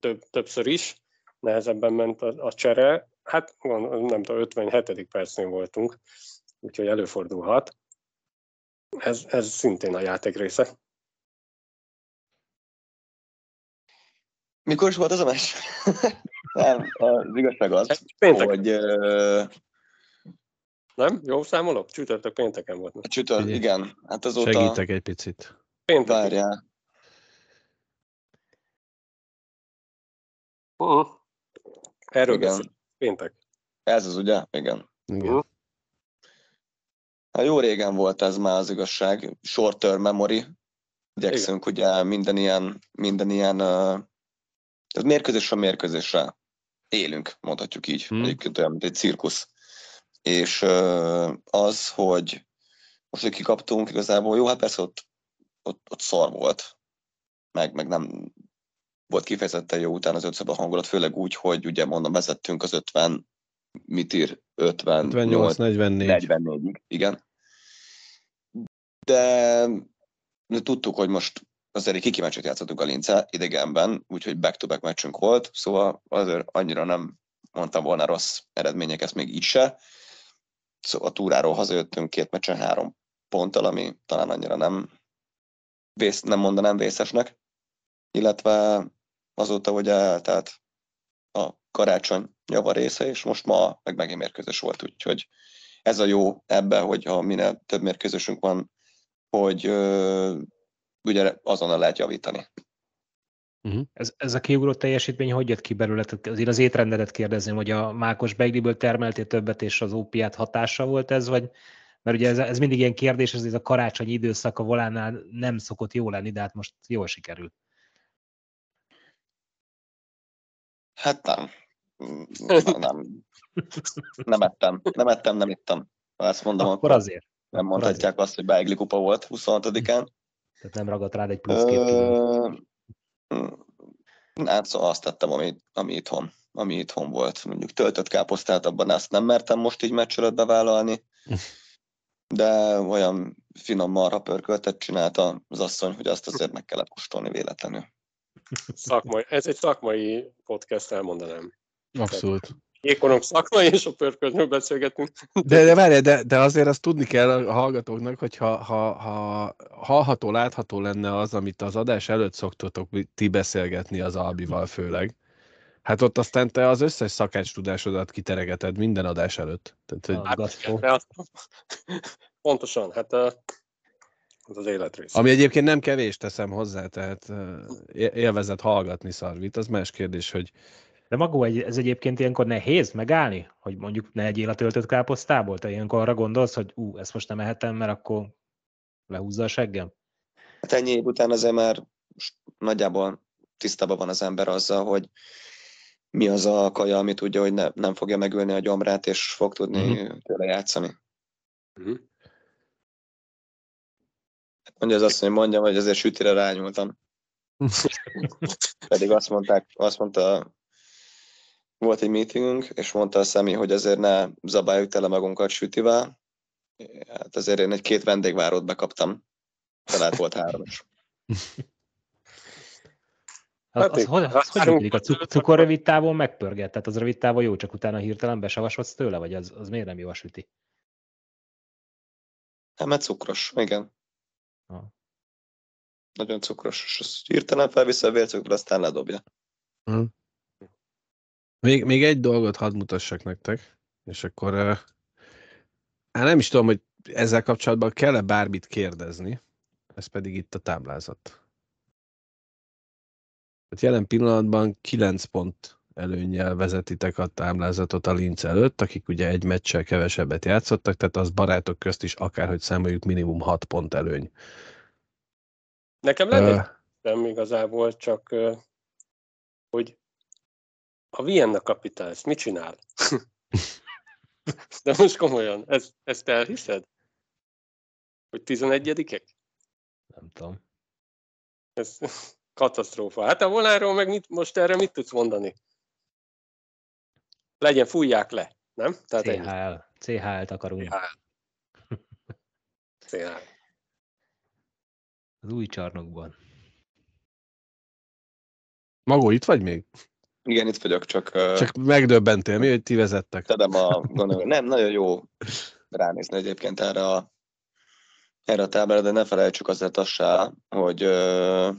több, többször is, nehezebben ment a, a csere. Hát nem tudom, 57. percnél voltunk, úgyhogy előfordulhat. Ez, ez szintén a játék része. Mikor is volt az a más? nem, az igazság az, Péntek. hogy... Uh... Nem? Jó számolok? Csütörtök pénteken volt. Csütörtök, igen. Hát azóta... Segítek egy picit. Pénteken. Várjál. Erről igen. Beszél. Péntek. Ez az, ugye? Igen. igen. Uh-huh. Hát jó régen volt ez már az igazság, short-term memory. Igyekszünk Igen. ugye minden ilyen, minden ilyen uh, ez a mérkőzésre élünk, mondhatjuk így, hmm. egyébként olyan, mint egy cirkusz. És uh, az, hogy most, hogy kikaptunk igazából, jó, hát persze ott, ott, ott szar volt, meg, meg nem volt kifejezetten jó után az ötszöbb a hangulat, főleg úgy, hogy ugye mondom, vezettünk az 50 mit ír? 58, 48, 44. 44 igen de, de tudtuk, hogy most azért egy kikimeccset játszottunk a Lince idegenben, úgyhogy back-to-back meccsünk volt, szóval azért annyira nem mondtam volna rossz eredmények, ezt még így se. Szóval a túráról hazajöttünk két meccsen három ponttal, ami talán annyira nem, vész, nem mondanám vészesnek, illetve azóta hogy eltelt a karácsony nyava része, és most ma meg megint mérkőzés volt, úgyhogy ez a jó ebben, hogy ha minél több mérkőzésünk van hogy ö, ugye azonnal lehet javítani. Uh-huh. Ez, ez a kiugró teljesítmény hogy jött ki belőle? Azért az étrendedet kérdezném, hogy a Mákos Begliből termeltél többet, és az ópiát hatása volt ez, vagy mert ugye ez, ez mindig ilyen kérdés, ez, a karácsonyi időszak a volánnál nem szokott jó lenni, de hát most jól sikerült. Hát nem. Nem. Nem ettem. Nem ettem, nem ittam. Ezt mondom, akkor, akkor azért nem mondhatják azt, hogy beigli kupa volt 26-án. Tehát nem ragadt rád egy plusz két mm, Hát szóval azt tettem, ami, ami itthon ami itthon volt. Mondjuk töltött káposztát, abban ezt nem mertem most így meccsölött bevállalni, de olyan finom marha pörköltet csinálta az asszony, hogy azt azért meg kellett kóstolni véletlenül. Szakmai, ez egy szakmai podcast, elmondanám. Abszolút ékonom szakmai, és a pörköltről beszélgetünk. De, de várj, de, de azért azt tudni kell a hallgatóknak, hogy ha, ha, ha hallható, látható lenne az, amit az adás előtt szoktatok ti beszélgetni az Albival főleg, Hát ott aztán te az összes szakács tudásodat kiteregeted minden adás előtt. Tehát, hogy... hát, pontosan, hát az az életrész. Ami egyébként nem kevés teszem hozzá, tehát élvezett hallgatni szarvit, az más kérdés, hogy de maga egy, ez egyébként ilyenkor nehéz megállni, hogy mondjuk ne egyél a töltött káposztából? Te ilyenkor arra gondolsz, hogy ú, ezt most nem ehetem, mert akkor lehúzza a seggem? Hát ennyi év után azért már nagyjából tisztában van az ember azzal, hogy mi az a kaja, amit tudja, hogy ne, nem fogja megölni a gyomrát, és fog tudni mm-hmm. tőle játszani. Mm-hmm. Mondja az azt, hogy mondjam, hogy azért sütire rányultam. Pedig azt, mondták, azt mondta volt egy meetingünk, és mondta a Szemi, hogy azért ne zabáljuk tele magunkat sütivel. Hát azért én egy-két vendégvárót bekaptam. Talán volt három is. Hát, hát az, az, hogy, az hát hogy működik? A cukor rövid távon megpörget, tehát az rövid távon jó, csak utána hirtelen besavasodsz tőle, vagy az, az miért nem jó a süti? Nem, hát, mert cukros, igen. Ha. Ah. Nagyon cukros, és hirtelen felviszi a vércukor, aztán ledobja. Hmm. Még, még egy dolgot hadd mutassak nektek, és akkor eh, hát nem is tudom, hogy ezzel kapcsolatban kell-e bármit kérdezni, ez pedig itt a táblázat. Tehát jelen pillanatban 9 pont előnyel vezetitek a táblázatot a linc előtt, akik ugye egy meccsel kevesebbet játszottak, tehát az barátok közt is akárhogy számoljuk minimum 6 pont előny. Nekem lenne uh, nem igazából, csak hogy a Vienna ezt mit csinál? De most komolyan, ezt, ezt elhiszed? Hogy 11-ek? Nem tudom. Ez katasztrófa. Hát a volnáról meg mit, most erre mit tudsz mondani? Legyen, fújják le, nem? Tehát CHL. CHL-t akarunk. CHL. CHL. Az új csarnokban. Magó, itt vagy még? Igen, itt vagyok, csak... Csak uh, megdöbbentél, mi, hogy ti vezettek. Tudom a gondolom. Nem, nagyon jó ránézni egyébként erre a, erre a táblára, de ne felejtsük azért azt se, hogy uh,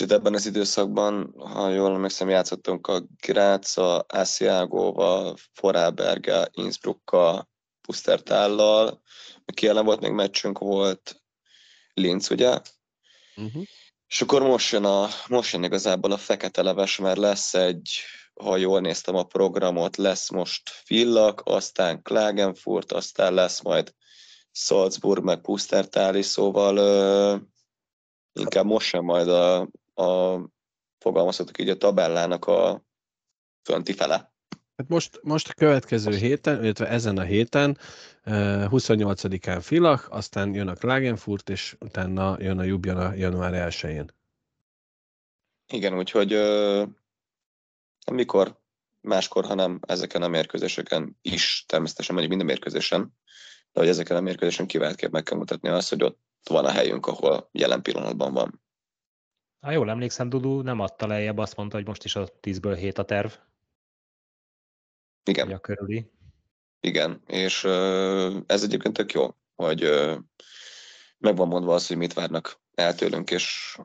itt ebben az időszakban, ha jól emlékszem, játszottunk a Gráca, Asiágóval, Forábergel, Innsbrucka, Pusztertállal, ki ellen volt, még meccsünk volt Linz, ugye? Uh-huh. És akkor most jön, a, most jön igazából a fekete leves, mert lesz egy, ha jól néztem a programot, lesz most Villak, aztán Klagenfurt, aztán lesz majd Salzburg, meg Pusztertáli, szóval ö, inkább most sem majd a, a fogalmazhatok így a tabellának a fönti fele. Hát most, most a következő héten, illetve ezen a héten, 28-án Filach, aztán jön a Klagenfurt, és utána jön a Jubjana január 1-én. Igen, úgyhogy amikor máskor, hanem ezeken a mérkőzéseken is, természetesen mondjuk minden mérkőzésen, de hogy ezeken a mérkőzésen kiváltképp meg kell mutatni azt, hogy ott van a helyünk, ahol jelen pillanatban van. Ha jól emlékszem, Dudu nem adta lejjebb, azt mondta, hogy most is a 10-ből 7 a terv. Igen. A körüli. Igen, és ez egyébként tök jó, hogy meg van mondva az, hogy mit várnak el tőlünk, és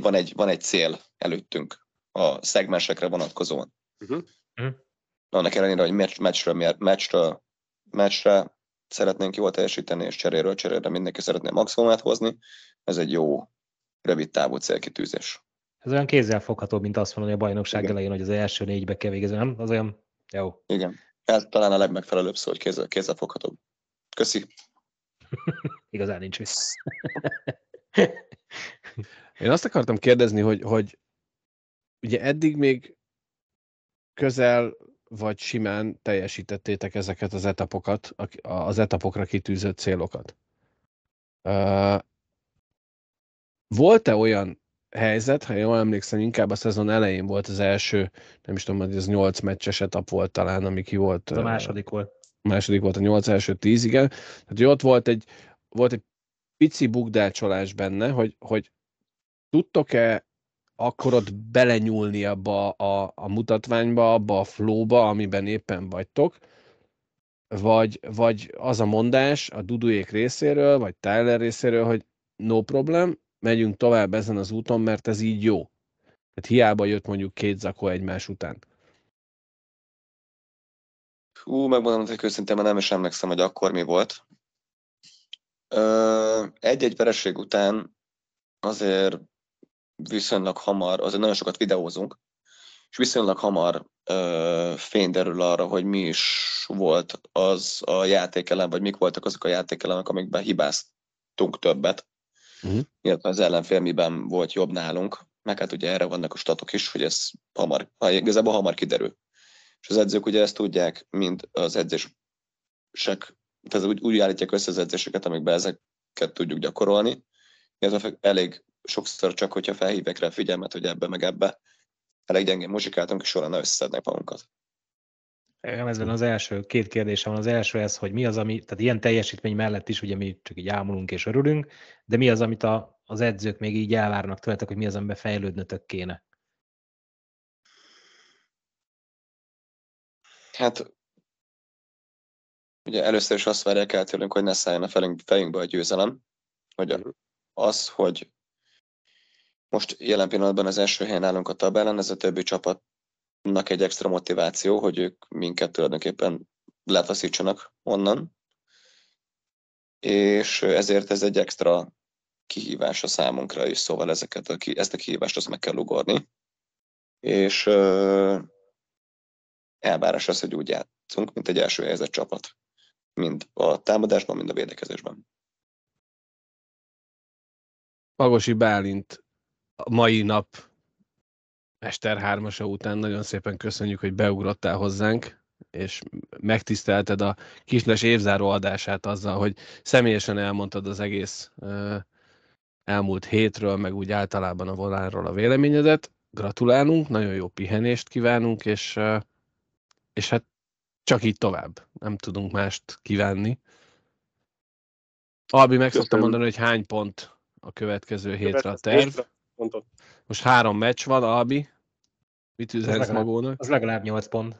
van egy, van egy cél előttünk a szegmensekre vonatkozóan. Uh-huh. Uh-huh. Annak ellenére, hogy meccs, meccsről, meccsről, meccsre szeretnénk jól teljesíteni, és cseréről cserére mindenki szeretné maximumát hozni, ez egy jó, rövid távú célkitűzés. Ez olyan kézzel fogható, mint azt mondani a bajnokság Igen. elején, hogy az első négybe kell végezni, nem? Az olyan jó. Igen. Ez talán a legmegfelelőbb szó, hogy kézzel, kézzel fogható. Köszi. Igazán nincs vissza. Én azt akartam kérdezni, hogy, hogy ugye eddig még közel vagy simán teljesítettétek ezeket az etapokat, az etapokra kitűzött célokat. Volt-e olyan helyzet, ha jól emlékszem, inkább a szezon elején volt az első, nem is tudom, hogy ez 8 meccses etap volt talán, ami ki volt. A második volt. A második volt a 8 első 10, igen. Tehát ott volt egy, volt egy pici bukdácsolás benne, hogy, hogy tudtok-e akkor ott belenyúlni abba a, a, a mutatványba, abba a flóba, amiben éppen vagytok, vagy, vagy az a mondás a Duduék részéről, vagy Tyler részéről, hogy no problem, megyünk tovább ezen az úton, mert ez így jó. Tehát hiába jött mondjuk két zakó egymás után. Ú, megmondom, hogy őszintén már nem is emlékszem, hogy akkor mi volt. Egy-egy vereség után azért viszonylag hamar, azért nagyon sokat videózunk, és viszonylag hamar ö, fény derül arra, hogy mi is volt az a játékelem, vagy mik voltak azok a játékelemek, amikben hibáztunk többet. Uh-huh. Illetve az ellenfél miben volt jobb nálunk, meg hát ugye erre vannak a statok is, hogy ez hamar, igazából hamar kiderül. És az edzők ugye ezt tudják, mint az edzések, tehát úgy, úgy állítják össze az edzéseket, amikben ezeket tudjuk gyakorolni, Ez elég sokszor csak, hogyha felhívják rá figyelmet, hogy ebbe meg ebbe, elég gyengén muzsikáltunk, és során összeszednek magunkat ezben az első két kérdésem van. Az első ez, hogy mi az, ami, tehát ilyen teljesítmény mellett is ugye mi csak így ámulunk és örülünk, de mi az, amit a, az edzők még így elvárnak tőletek, hogy mi az, amiben fejlődnötök kéne? Hát ugye először is azt várják el tőlünk, hogy ne szálljon a felünk, fejünkbe a győzelem, hogy az, hogy most jelen pillanatban az első helyen állunk a tabellán, ez a többi csapat egy extra motiváció, hogy ők minket tulajdonképpen letaszítsanak onnan, és ezért ez egy extra kihívás a számunkra is, szóval ezeket a ki, ezt a kihívást azt meg kell ugorni, és ö, elvárás az, hogy úgy játszunk, mint egy első helyzet csapat, mind a támadásban, mind a védekezésben. Magosi Bálint a mai nap Mester hármasa után nagyon szépen köszönjük, hogy beugrottál hozzánk, és megtisztelted a kisnes évzáró adását azzal, hogy személyesen elmondtad az egész elmúlt hétről, meg úgy általában a volánról a véleményedet. Gratulálunk, nagyon jó pihenést kívánunk, és, és hát csak így tovább. Nem tudunk mást kívánni. Albi, meg szoktam mondani, hogy hány pont a következő hétre a terv. Hétre pontot. Most három meccs van, Albi. Mit üzensz magónak? Az legalább nyolc pont.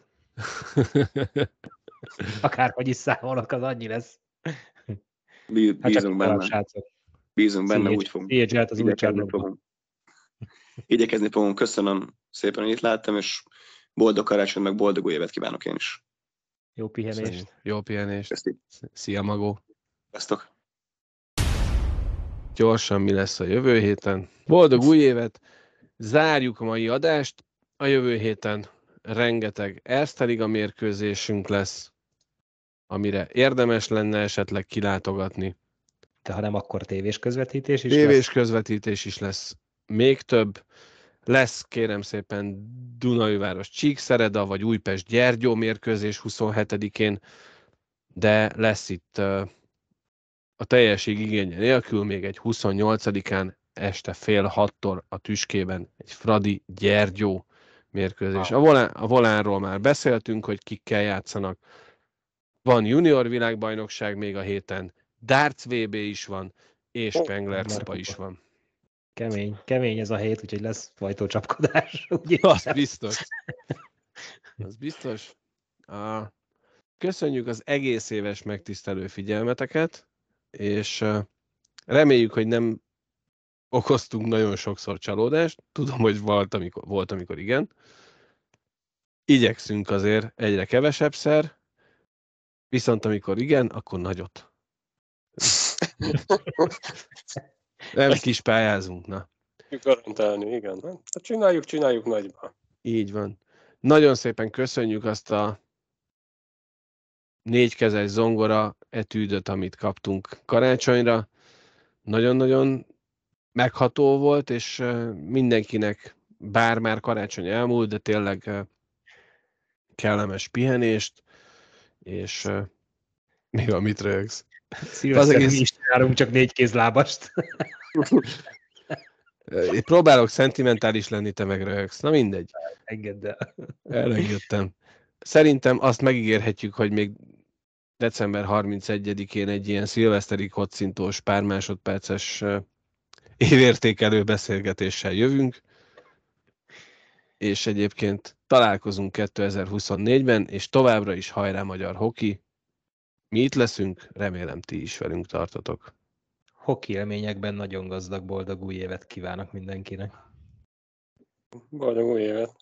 Akárhogy is számolok, az annyi lesz. bízunk hát benne. Bízunk benne, úgy fogom. az igyekezni fogom. Igyekezni fogom. Köszönöm szépen, hogy itt láttam, és boldog karácsony, meg boldog új évet kívánok én is. Jó pihenést. Szerint. Jó pihenést. Köszönjük. Szia, Magó. Sziasztok gyorsan, mi lesz a jövő héten. Boldog új évet! Zárjuk a mai adást. A jövő héten rengeteg Erzteliga mérkőzésünk lesz, amire érdemes lenne esetleg kilátogatni. De ha nem, akkor tévés közvetítés is Tévés lesz. közvetítés is lesz. Még több. Lesz, kérem szépen, Dunajváros Csíkszereda, vagy Újpest Gyergyó mérkőzés 27-én, de lesz itt uh, a teljeség igénye nélkül még egy 28-án este fél hattor a tüskében egy Fradi Gyergyó mérkőzés. A, volán, a volánról már beszéltünk, hogy kikkel játszanak. Van junior világbajnokság még a héten, Darts VB is van, és oh, Pengler Kupa is van. Kemény, kemény ez a hét, úgyhogy lesz fajtócsapkodás. Úgy az biztos. Az biztos. A... Köszönjük az egész éves megtisztelő figyelmeteket és reméljük, hogy nem okoztunk nagyon sokszor csalódást. Tudom, hogy volt, amikor, volt, amikor igen. Igyekszünk azért egyre kevesebb szer, viszont amikor igen, akkor nagyot. nem kis pályázunk, na. Garantálni, igen. Hát csináljuk, csináljuk nagyban. Így van. Nagyon szépen köszönjük azt a négykezes zongora etűdöt, amit kaptunk karácsonyra. Nagyon-nagyon megható volt, és mindenkinek, bár már karácsony elmúlt, de tényleg kellemes pihenést, és mi van, mit rögsz? Az egész... mi is járunk csak négy kézlábast. Én próbálok szentimentális lenni, te meg röhögsz. Na mindegy. Engedd el. Elengedtem. Szerintem azt megígérhetjük, hogy még december 31-én egy ilyen szilveszteri kocintós pár másodperces évértékelő beszélgetéssel jövünk, és egyébként találkozunk 2024-ben, és továbbra is hajrá magyar hoki. Mi itt leszünk, remélem ti is velünk tartotok. Hoki élményekben nagyon gazdag, boldog új évet kívánok mindenkinek. Boldog új évet!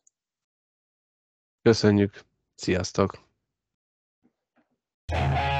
Köszönjük, sziasztok! Yeah.